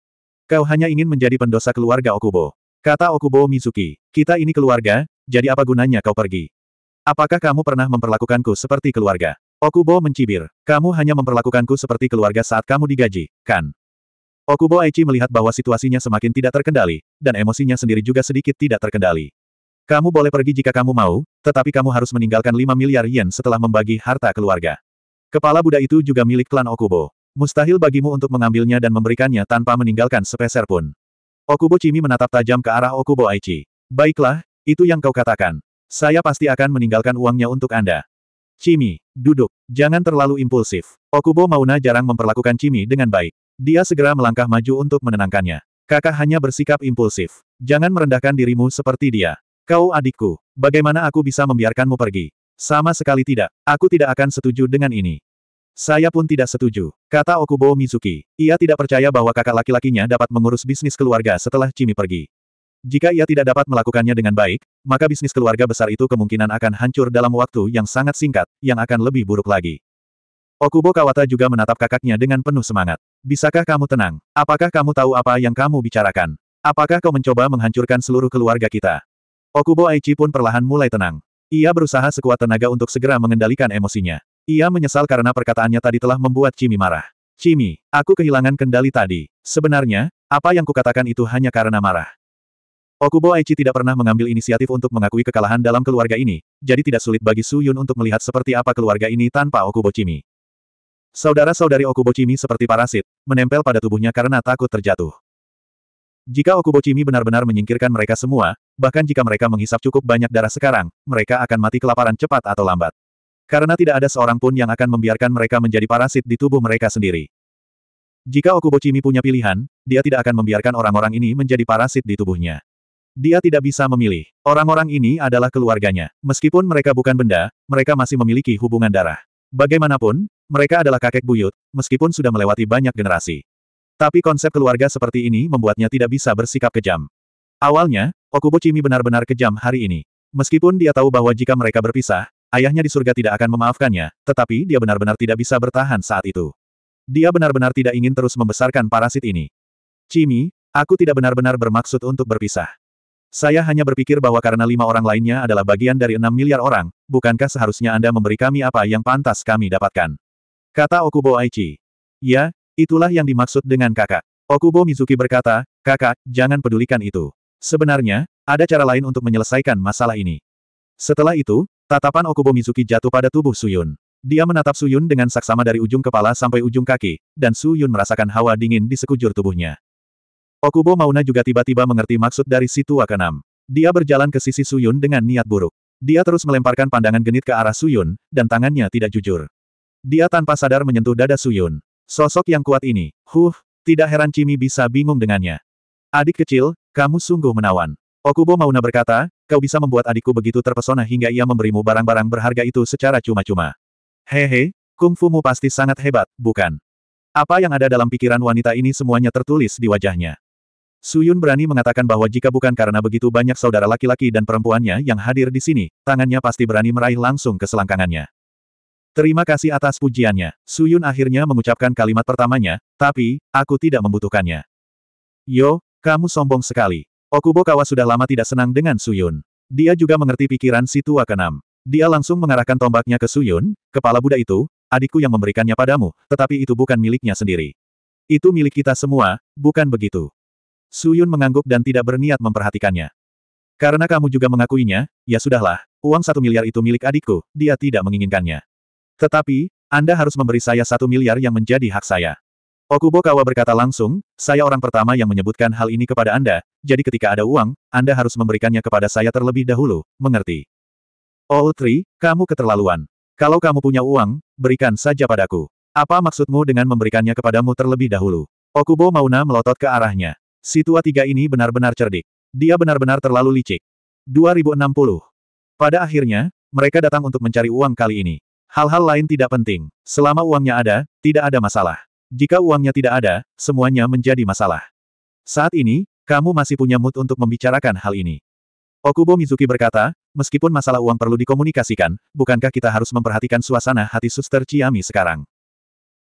Kau hanya ingin menjadi pendosa keluarga Okubo. Kata Okubo Mizuki, kita ini keluarga, jadi apa gunanya kau pergi? Apakah kamu pernah memperlakukanku seperti keluarga? Okubo mencibir. Kamu hanya memperlakukanku seperti keluarga saat kamu digaji, kan? Okubo Aichi melihat bahwa situasinya semakin tidak terkendali, dan emosinya sendiri juga sedikit tidak terkendali. Kamu boleh pergi jika kamu mau, tetapi kamu harus meninggalkan 5 miliar yen setelah membagi harta keluarga. Kepala Buddha itu juga milik klan Okubo. Mustahil bagimu untuk mengambilnya dan memberikannya tanpa meninggalkan sepeser pun. Okubo Chimi menatap tajam ke arah Okubo Aichi. Baiklah, itu yang kau katakan. Saya pasti akan meninggalkan uangnya untuk Anda. Cimi, duduk. Jangan terlalu impulsif. Okubo Mauna jarang memperlakukan Cimi dengan baik. Dia segera melangkah maju untuk menenangkannya. Kakak hanya bersikap impulsif. Jangan merendahkan dirimu seperti dia. Kau adikku. Bagaimana aku bisa membiarkanmu pergi? Sama sekali tidak. Aku tidak akan setuju dengan ini. Saya pun tidak setuju, kata Okubo Mizuki. Ia tidak percaya bahwa kakak laki-lakinya dapat mengurus bisnis keluarga setelah Cimi pergi. Jika ia tidak dapat melakukannya dengan baik, maka bisnis keluarga besar itu kemungkinan akan hancur dalam waktu yang sangat singkat, yang akan lebih buruk lagi. Okubo Kawata juga menatap kakaknya dengan penuh semangat. Bisakah kamu tenang? Apakah kamu tahu apa yang kamu bicarakan? Apakah kau mencoba menghancurkan seluruh keluarga kita? Okubo Aichi pun perlahan mulai tenang. Ia berusaha sekuat tenaga untuk segera mengendalikan emosinya. Ia menyesal karena perkataannya tadi telah membuat Cimi marah. Cimi, aku kehilangan kendali tadi. Sebenarnya, apa yang kukatakan itu hanya karena marah. Okubo Aichi tidak pernah mengambil inisiatif untuk mengakui kekalahan dalam keluarga ini, jadi tidak sulit bagi Su Yun untuk melihat seperti apa keluarga ini tanpa Okubo Chimi. Saudara-saudari Okubo Chimi seperti parasit, menempel pada tubuhnya karena takut terjatuh. Jika Okubo Chimi benar-benar menyingkirkan mereka semua, bahkan jika mereka menghisap cukup banyak darah sekarang, mereka akan mati kelaparan cepat atau lambat. Karena tidak ada seorang pun yang akan membiarkan mereka menjadi parasit di tubuh mereka sendiri. Jika Okubo Chimi punya pilihan, dia tidak akan membiarkan orang-orang ini menjadi parasit di tubuhnya. Dia tidak bisa memilih. Orang-orang ini adalah keluarganya. Meskipun mereka bukan benda, mereka masih memiliki hubungan darah. Bagaimanapun, mereka adalah kakek buyut, meskipun sudah melewati banyak generasi. Tapi konsep keluarga seperti ini membuatnya tidak bisa bersikap kejam. Awalnya, Okubo Chimi benar-benar kejam hari ini. Meskipun dia tahu bahwa jika mereka berpisah, ayahnya di surga tidak akan memaafkannya, tetapi dia benar-benar tidak bisa bertahan saat itu. Dia benar-benar tidak ingin terus membesarkan parasit ini. Chimi, aku tidak benar-benar bermaksud untuk berpisah. Saya hanya berpikir bahwa karena lima orang lainnya adalah bagian dari enam miliar orang, bukankah seharusnya Anda memberi kami apa yang pantas kami dapatkan? Kata Okubo Aichi. Ya, itulah yang dimaksud dengan kakak. Okubo Mizuki berkata, kakak, jangan pedulikan itu. Sebenarnya, ada cara lain untuk menyelesaikan masalah ini. Setelah itu, tatapan Okubo Mizuki jatuh pada tubuh Suyun. Dia menatap Suyun dengan saksama dari ujung kepala sampai ujung kaki, dan Suyun merasakan hawa dingin di sekujur tubuhnya. Okubo Mauna juga tiba-tiba mengerti maksud dari situ Wakanam. Dia berjalan ke sisi Suyun dengan niat buruk. Dia terus melemparkan pandangan genit ke arah Suyun, dan tangannya tidak jujur. Dia tanpa sadar menyentuh dada Suyun. Sosok yang kuat ini, huh, tidak heran Cimi bisa bingung dengannya. Adik kecil, kamu sungguh menawan. Okubo Mauna berkata, kau bisa membuat adikku begitu terpesona hingga ia memberimu barang-barang berharga itu secara cuma-cuma. Hehe, kungfumu pasti sangat hebat, bukan? Apa yang ada dalam pikiran wanita ini semuanya tertulis di wajahnya. Suyun berani mengatakan bahwa jika bukan karena begitu banyak saudara laki-laki dan perempuannya yang hadir di sini, tangannya pasti berani meraih langsung ke selangkangannya. Terima kasih atas pujiannya. Suyun akhirnya mengucapkan kalimat pertamanya, tapi, aku tidak membutuhkannya. Yo, kamu sombong sekali. Okubo Kawa sudah lama tidak senang dengan Suyun. Dia juga mengerti pikiran si tua keenam. Dia langsung mengarahkan tombaknya ke Suyun, kepala Buddha itu, adikku yang memberikannya padamu, tetapi itu bukan miliknya sendiri. Itu milik kita semua, bukan begitu. Suyun mengangguk dan tidak berniat memperhatikannya. Karena kamu juga mengakuinya, ya sudahlah, uang satu miliar itu milik adikku, dia tidak menginginkannya. Tetapi, Anda harus memberi saya satu miliar yang menjadi hak saya. Okubo Kawa berkata langsung, saya orang pertama yang menyebutkan hal ini kepada Anda, jadi ketika ada uang, Anda harus memberikannya kepada saya terlebih dahulu, mengerti? All oh, three, kamu keterlaluan. Kalau kamu punya uang, berikan saja padaku. Apa maksudmu dengan memberikannya kepadamu terlebih dahulu? Okubo Mauna melotot ke arahnya. Si tiga ini benar-benar cerdik. Dia benar-benar terlalu licik. 2060. Pada akhirnya, mereka datang untuk mencari uang kali ini. Hal-hal lain tidak penting. Selama uangnya ada, tidak ada masalah. Jika uangnya tidak ada, semuanya menjadi masalah. Saat ini, kamu masih punya mood untuk membicarakan hal ini. Okubo Mizuki berkata, meskipun masalah uang perlu dikomunikasikan, bukankah kita harus memperhatikan suasana hati suster Ciami sekarang?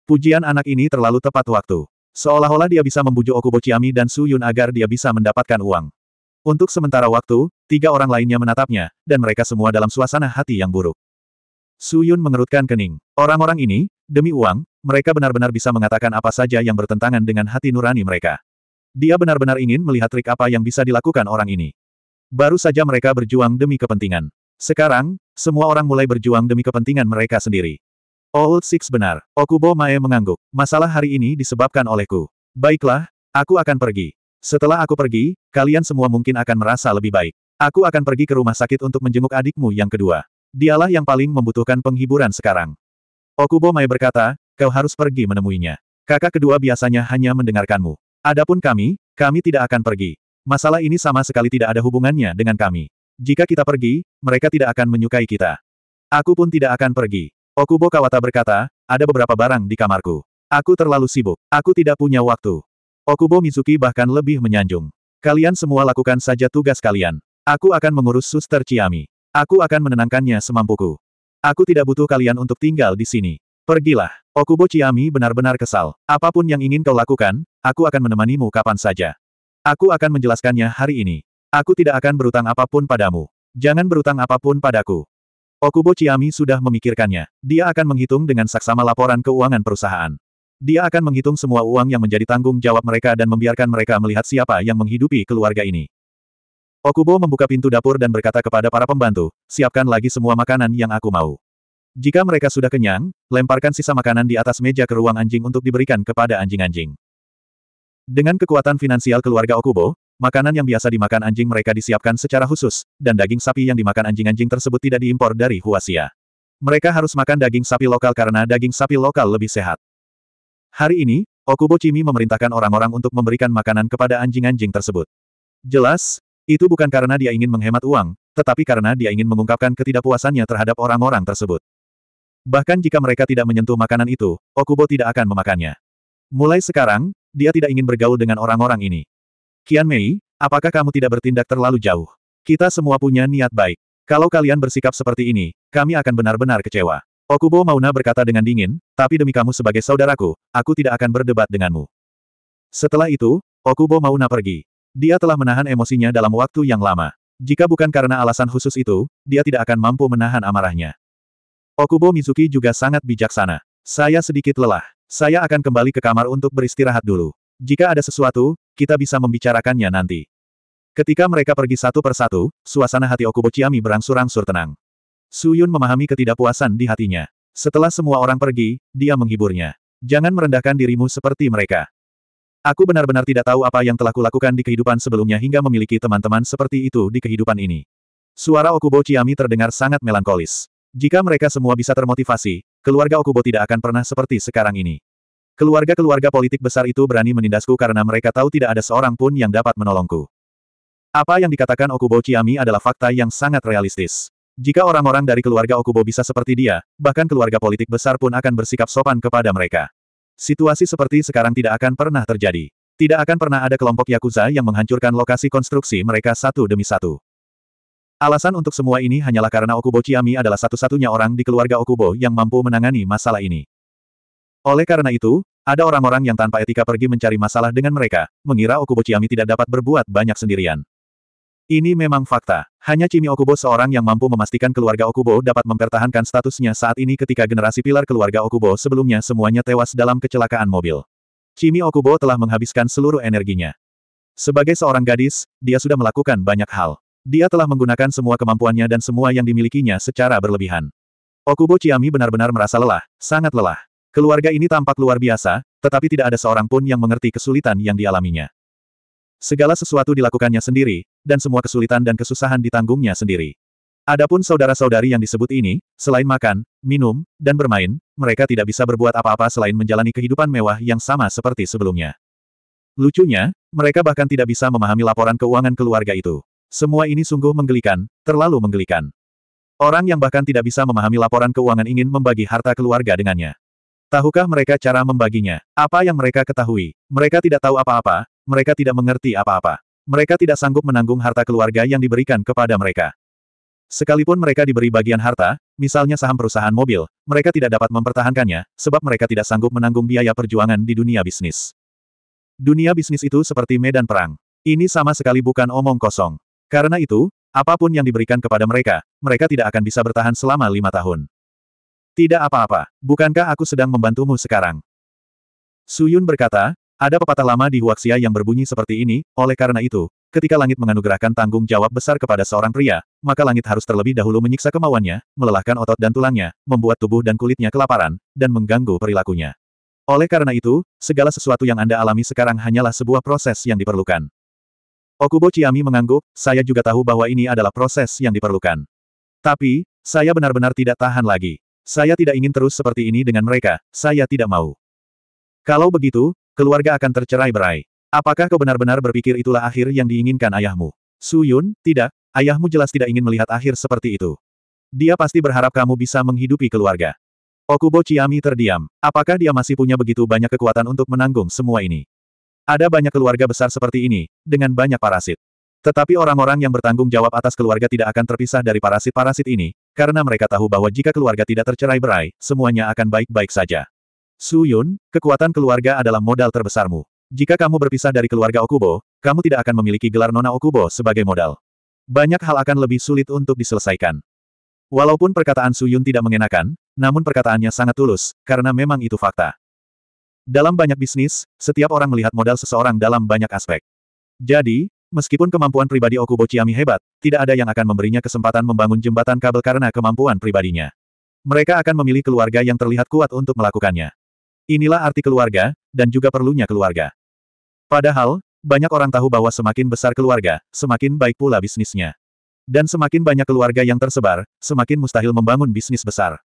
Pujian anak ini terlalu tepat waktu. Seolah-olah dia bisa membujuk Okubo Chiami dan Su Yun agar dia bisa mendapatkan uang. Untuk sementara waktu, tiga orang lainnya menatapnya, dan mereka semua dalam suasana hati yang buruk. Su Yun mengerutkan kening. Orang-orang ini, demi uang, mereka benar-benar bisa mengatakan apa saja yang bertentangan dengan hati nurani mereka. Dia benar-benar ingin melihat trik apa yang bisa dilakukan orang ini. Baru saja mereka berjuang demi kepentingan. Sekarang, semua orang mulai berjuang demi kepentingan mereka sendiri. Old oh, Six benar. Okubo oh, Mae mengangguk. Masalah hari ini disebabkan olehku. Baiklah, aku akan pergi. Setelah aku pergi, kalian semua mungkin akan merasa lebih baik. Aku akan pergi ke rumah sakit untuk menjenguk adikmu yang kedua. Dialah yang paling membutuhkan penghiburan sekarang. Okubo oh, Mae berkata, kau harus pergi menemuinya. Kakak kedua biasanya hanya mendengarkanmu. Adapun kami, kami tidak akan pergi. Masalah ini sama sekali tidak ada hubungannya dengan kami. Jika kita pergi, mereka tidak akan menyukai kita. Aku pun tidak akan pergi. Okubo Kawata berkata, ada beberapa barang di kamarku. Aku terlalu sibuk. Aku tidak punya waktu. Okubo Mizuki bahkan lebih menyanjung. Kalian semua lakukan saja tugas kalian. Aku akan mengurus suster Ciami. Aku akan menenangkannya semampuku. Aku tidak butuh kalian untuk tinggal di sini. Pergilah. Okubo Ciami benar-benar kesal. Apapun yang ingin kau lakukan, aku akan menemanimu kapan saja. Aku akan menjelaskannya hari ini. Aku tidak akan berutang apapun padamu. Jangan berutang apapun padaku. Okubo Chiami sudah memikirkannya. Dia akan menghitung dengan saksama laporan keuangan perusahaan. Dia akan menghitung semua uang yang menjadi tanggung jawab mereka dan membiarkan mereka melihat siapa yang menghidupi keluarga ini. Okubo membuka pintu dapur dan berkata kepada para pembantu, siapkan lagi semua makanan yang aku mau. Jika mereka sudah kenyang, lemparkan sisa makanan di atas meja ke ruang anjing untuk diberikan kepada anjing-anjing. Dengan kekuatan finansial keluarga Okubo, Makanan yang biasa dimakan anjing mereka disiapkan secara khusus, dan daging sapi yang dimakan anjing-anjing tersebut tidak diimpor dari Huasia. Mereka harus makan daging sapi lokal karena daging sapi lokal lebih sehat. Hari ini, Okubo Chimi memerintahkan orang-orang untuk memberikan makanan kepada anjing-anjing tersebut. Jelas, itu bukan karena dia ingin menghemat uang, tetapi karena dia ingin mengungkapkan ketidakpuasannya terhadap orang-orang tersebut. Bahkan jika mereka tidak menyentuh makanan itu, Okubo tidak akan memakannya. Mulai sekarang, dia tidak ingin bergaul dengan orang-orang ini. Kian Mei, apakah kamu tidak bertindak terlalu jauh? Kita semua punya niat baik. Kalau kalian bersikap seperti ini, kami akan benar-benar kecewa. Okubo Mauna berkata dengan dingin, tapi demi kamu sebagai saudaraku, aku tidak akan berdebat denganmu. Setelah itu, Okubo Mauna pergi. Dia telah menahan emosinya dalam waktu yang lama. Jika bukan karena alasan khusus itu, dia tidak akan mampu menahan amarahnya. Okubo Mizuki juga sangat bijaksana. Saya sedikit lelah. Saya akan kembali ke kamar untuk beristirahat dulu. Jika ada sesuatu, kita bisa membicarakannya nanti. Ketika mereka pergi satu persatu, suasana hati Okubo Chiami berangsur-angsur tenang. Su Yun memahami ketidakpuasan di hatinya. Setelah semua orang pergi, dia menghiburnya. Jangan merendahkan dirimu seperti mereka. Aku benar-benar tidak tahu apa yang telah kulakukan di kehidupan sebelumnya hingga memiliki teman-teman seperti itu di kehidupan ini. Suara Okubo Chiami terdengar sangat melankolis. Jika mereka semua bisa termotivasi, keluarga Okubo tidak akan pernah seperti sekarang ini. Keluarga-keluarga politik besar itu berani menindasku karena mereka tahu tidak ada seorang pun yang dapat menolongku. Apa yang dikatakan Okubo Chiami adalah fakta yang sangat realistis. Jika orang-orang dari keluarga Okubo bisa seperti dia, bahkan keluarga politik besar pun akan bersikap sopan kepada mereka. Situasi seperti sekarang tidak akan pernah terjadi. Tidak akan pernah ada kelompok Yakuza yang menghancurkan lokasi konstruksi mereka satu demi satu. Alasan untuk semua ini hanyalah karena Okubo Chiami adalah satu-satunya orang di keluarga Okubo yang mampu menangani masalah ini. Oleh karena itu, ada orang-orang yang tanpa etika pergi mencari masalah dengan mereka, mengira Okubo Chiami tidak dapat berbuat banyak sendirian. Ini memang fakta. Hanya Chimi Okubo seorang yang mampu memastikan keluarga Okubo dapat mempertahankan statusnya saat ini ketika generasi pilar keluarga Okubo sebelumnya semuanya tewas dalam kecelakaan mobil. Chimi Okubo telah menghabiskan seluruh energinya. Sebagai seorang gadis, dia sudah melakukan banyak hal. Dia telah menggunakan semua kemampuannya dan semua yang dimilikinya secara berlebihan. Okubo Chiami benar-benar merasa lelah, sangat lelah. Keluarga ini tampak luar biasa, tetapi tidak ada seorang pun yang mengerti kesulitan yang dialaminya. Segala sesuatu dilakukannya sendiri, dan semua kesulitan dan kesusahan ditanggungnya sendiri. Adapun saudara-saudari yang disebut ini, selain makan, minum, dan bermain, mereka tidak bisa berbuat apa-apa selain menjalani kehidupan mewah yang sama seperti sebelumnya. Lucunya, mereka bahkan tidak bisa memahami laporan keuangan keluarga itu. Semua ini sungguh menggelikan, terlalu menggelikan. Orang yang bahkan tidak bisa memahami laporan keuangan ingin membagi harta keluarga dengannya. Tahukah mereka cara membaginya? Apa yang mereka ketahui? Mereka tidak tahu apa-apa, mereka tidak mengerti apa-apa. Mereka tidak sanggup menanggung harta keluarga yang diberikan kepada mereka. Sekalipun mereka diberi bagian harta, misalnya saham perusahaan mobil, mereka tidak dapat mempertahankannya, sebab mereka tidak sanggup menanggung biaya perjuangan di dunia bisnis. Dunia bisnis itu seperti medan perang. Ini sama sekali bukan omong kosong. Karena itu, apapun yang diberikan kepada mereka, mereka tidak akan bisa bertahan selama lima tahun. Tidak apa-apa, bukankah aku sedang membantumu sekarang? Suyun berkata, ada pepatah lama di Huaxia yang berbunyi seperti ini, oleh karena itu, ketika langit menganugerahkan tanggung jawab besar kepada seorang pria, maka langit harus terlebih dahulu menyiksa kemauannya, melelahkan otot dan tulangnya, membuat tubuh dan kulitnya kelaparan, dan mengganggu perilakunya. Oleh karena itu, segala sesuatu yang Anda alami sekarang hanyalah sebuah proses yang diperlukan. Okubo Chiami mengangguk, saya juga tahu bahwa ini adalah proses yang diperlukan. Tapi, saya benar-benar tidak tahan lagi. Saya tidak ingin terus seperti ini dengan mereka, saya tidak mau. Kalau begitu, keluarga akan tercerai berai. Apakah kau benar-benar berpikir itulah akhir yang diinginkan ayahmu? Su Yun? tidak, ayahmu jelas tidak ingin melihat akhir seperti itu. Dia pasti berharap kamu bisa menghidupi keluarga. Okubo Chiami terdiam. Apakah dia masih punya begitu banyak kekuatan untuk menanggung semua ini? Ada banyak keluarga besar seperti ini, dengan banyak parasit. Tetapi orang-orang yang bertanggung jawab atas keluarga tidak akan terpisah dari parasit-parasit ini, karena mereka tahu bahwa jika keluarga tidak tercerai berai, semuanya akan baik-baik saja. Su Yun, kekuatan keluarga adalah modal terbesarmu. Jika kamu berpisah dari keluarga Okubo, kamu tidak akan memiliki gelar Nona Okubo sebagai modal. Banyak hal akan lebih sulit untuk diselesaikan. Walaupun perkataan Su Yun tidak mengenakan, namun perkataannya sangat tulus, karena memang itu fakta. Dalam banyak bisnis, setiap orang melihat modal seseorang dalam banyak aspek. Jadi, Meskipun kemampuan pribadi Okubo Chiami hebat, tidak ada yang akan memberinya kesempatan membangun jembatan kabel karena kemampuan pribadinya. Mereka akan memilih keluarga yang terlihat kuat untuk melakukannya. Inilah arti keluarga, dan juga perlunya keluarga. Padahal, banyak orang tahu bahwa semakin besar keluarga, semakin baik pula bisnisnya. Dan semakin banyak keluarga yang tersebar, semakin mustahil membangun bisnis besar.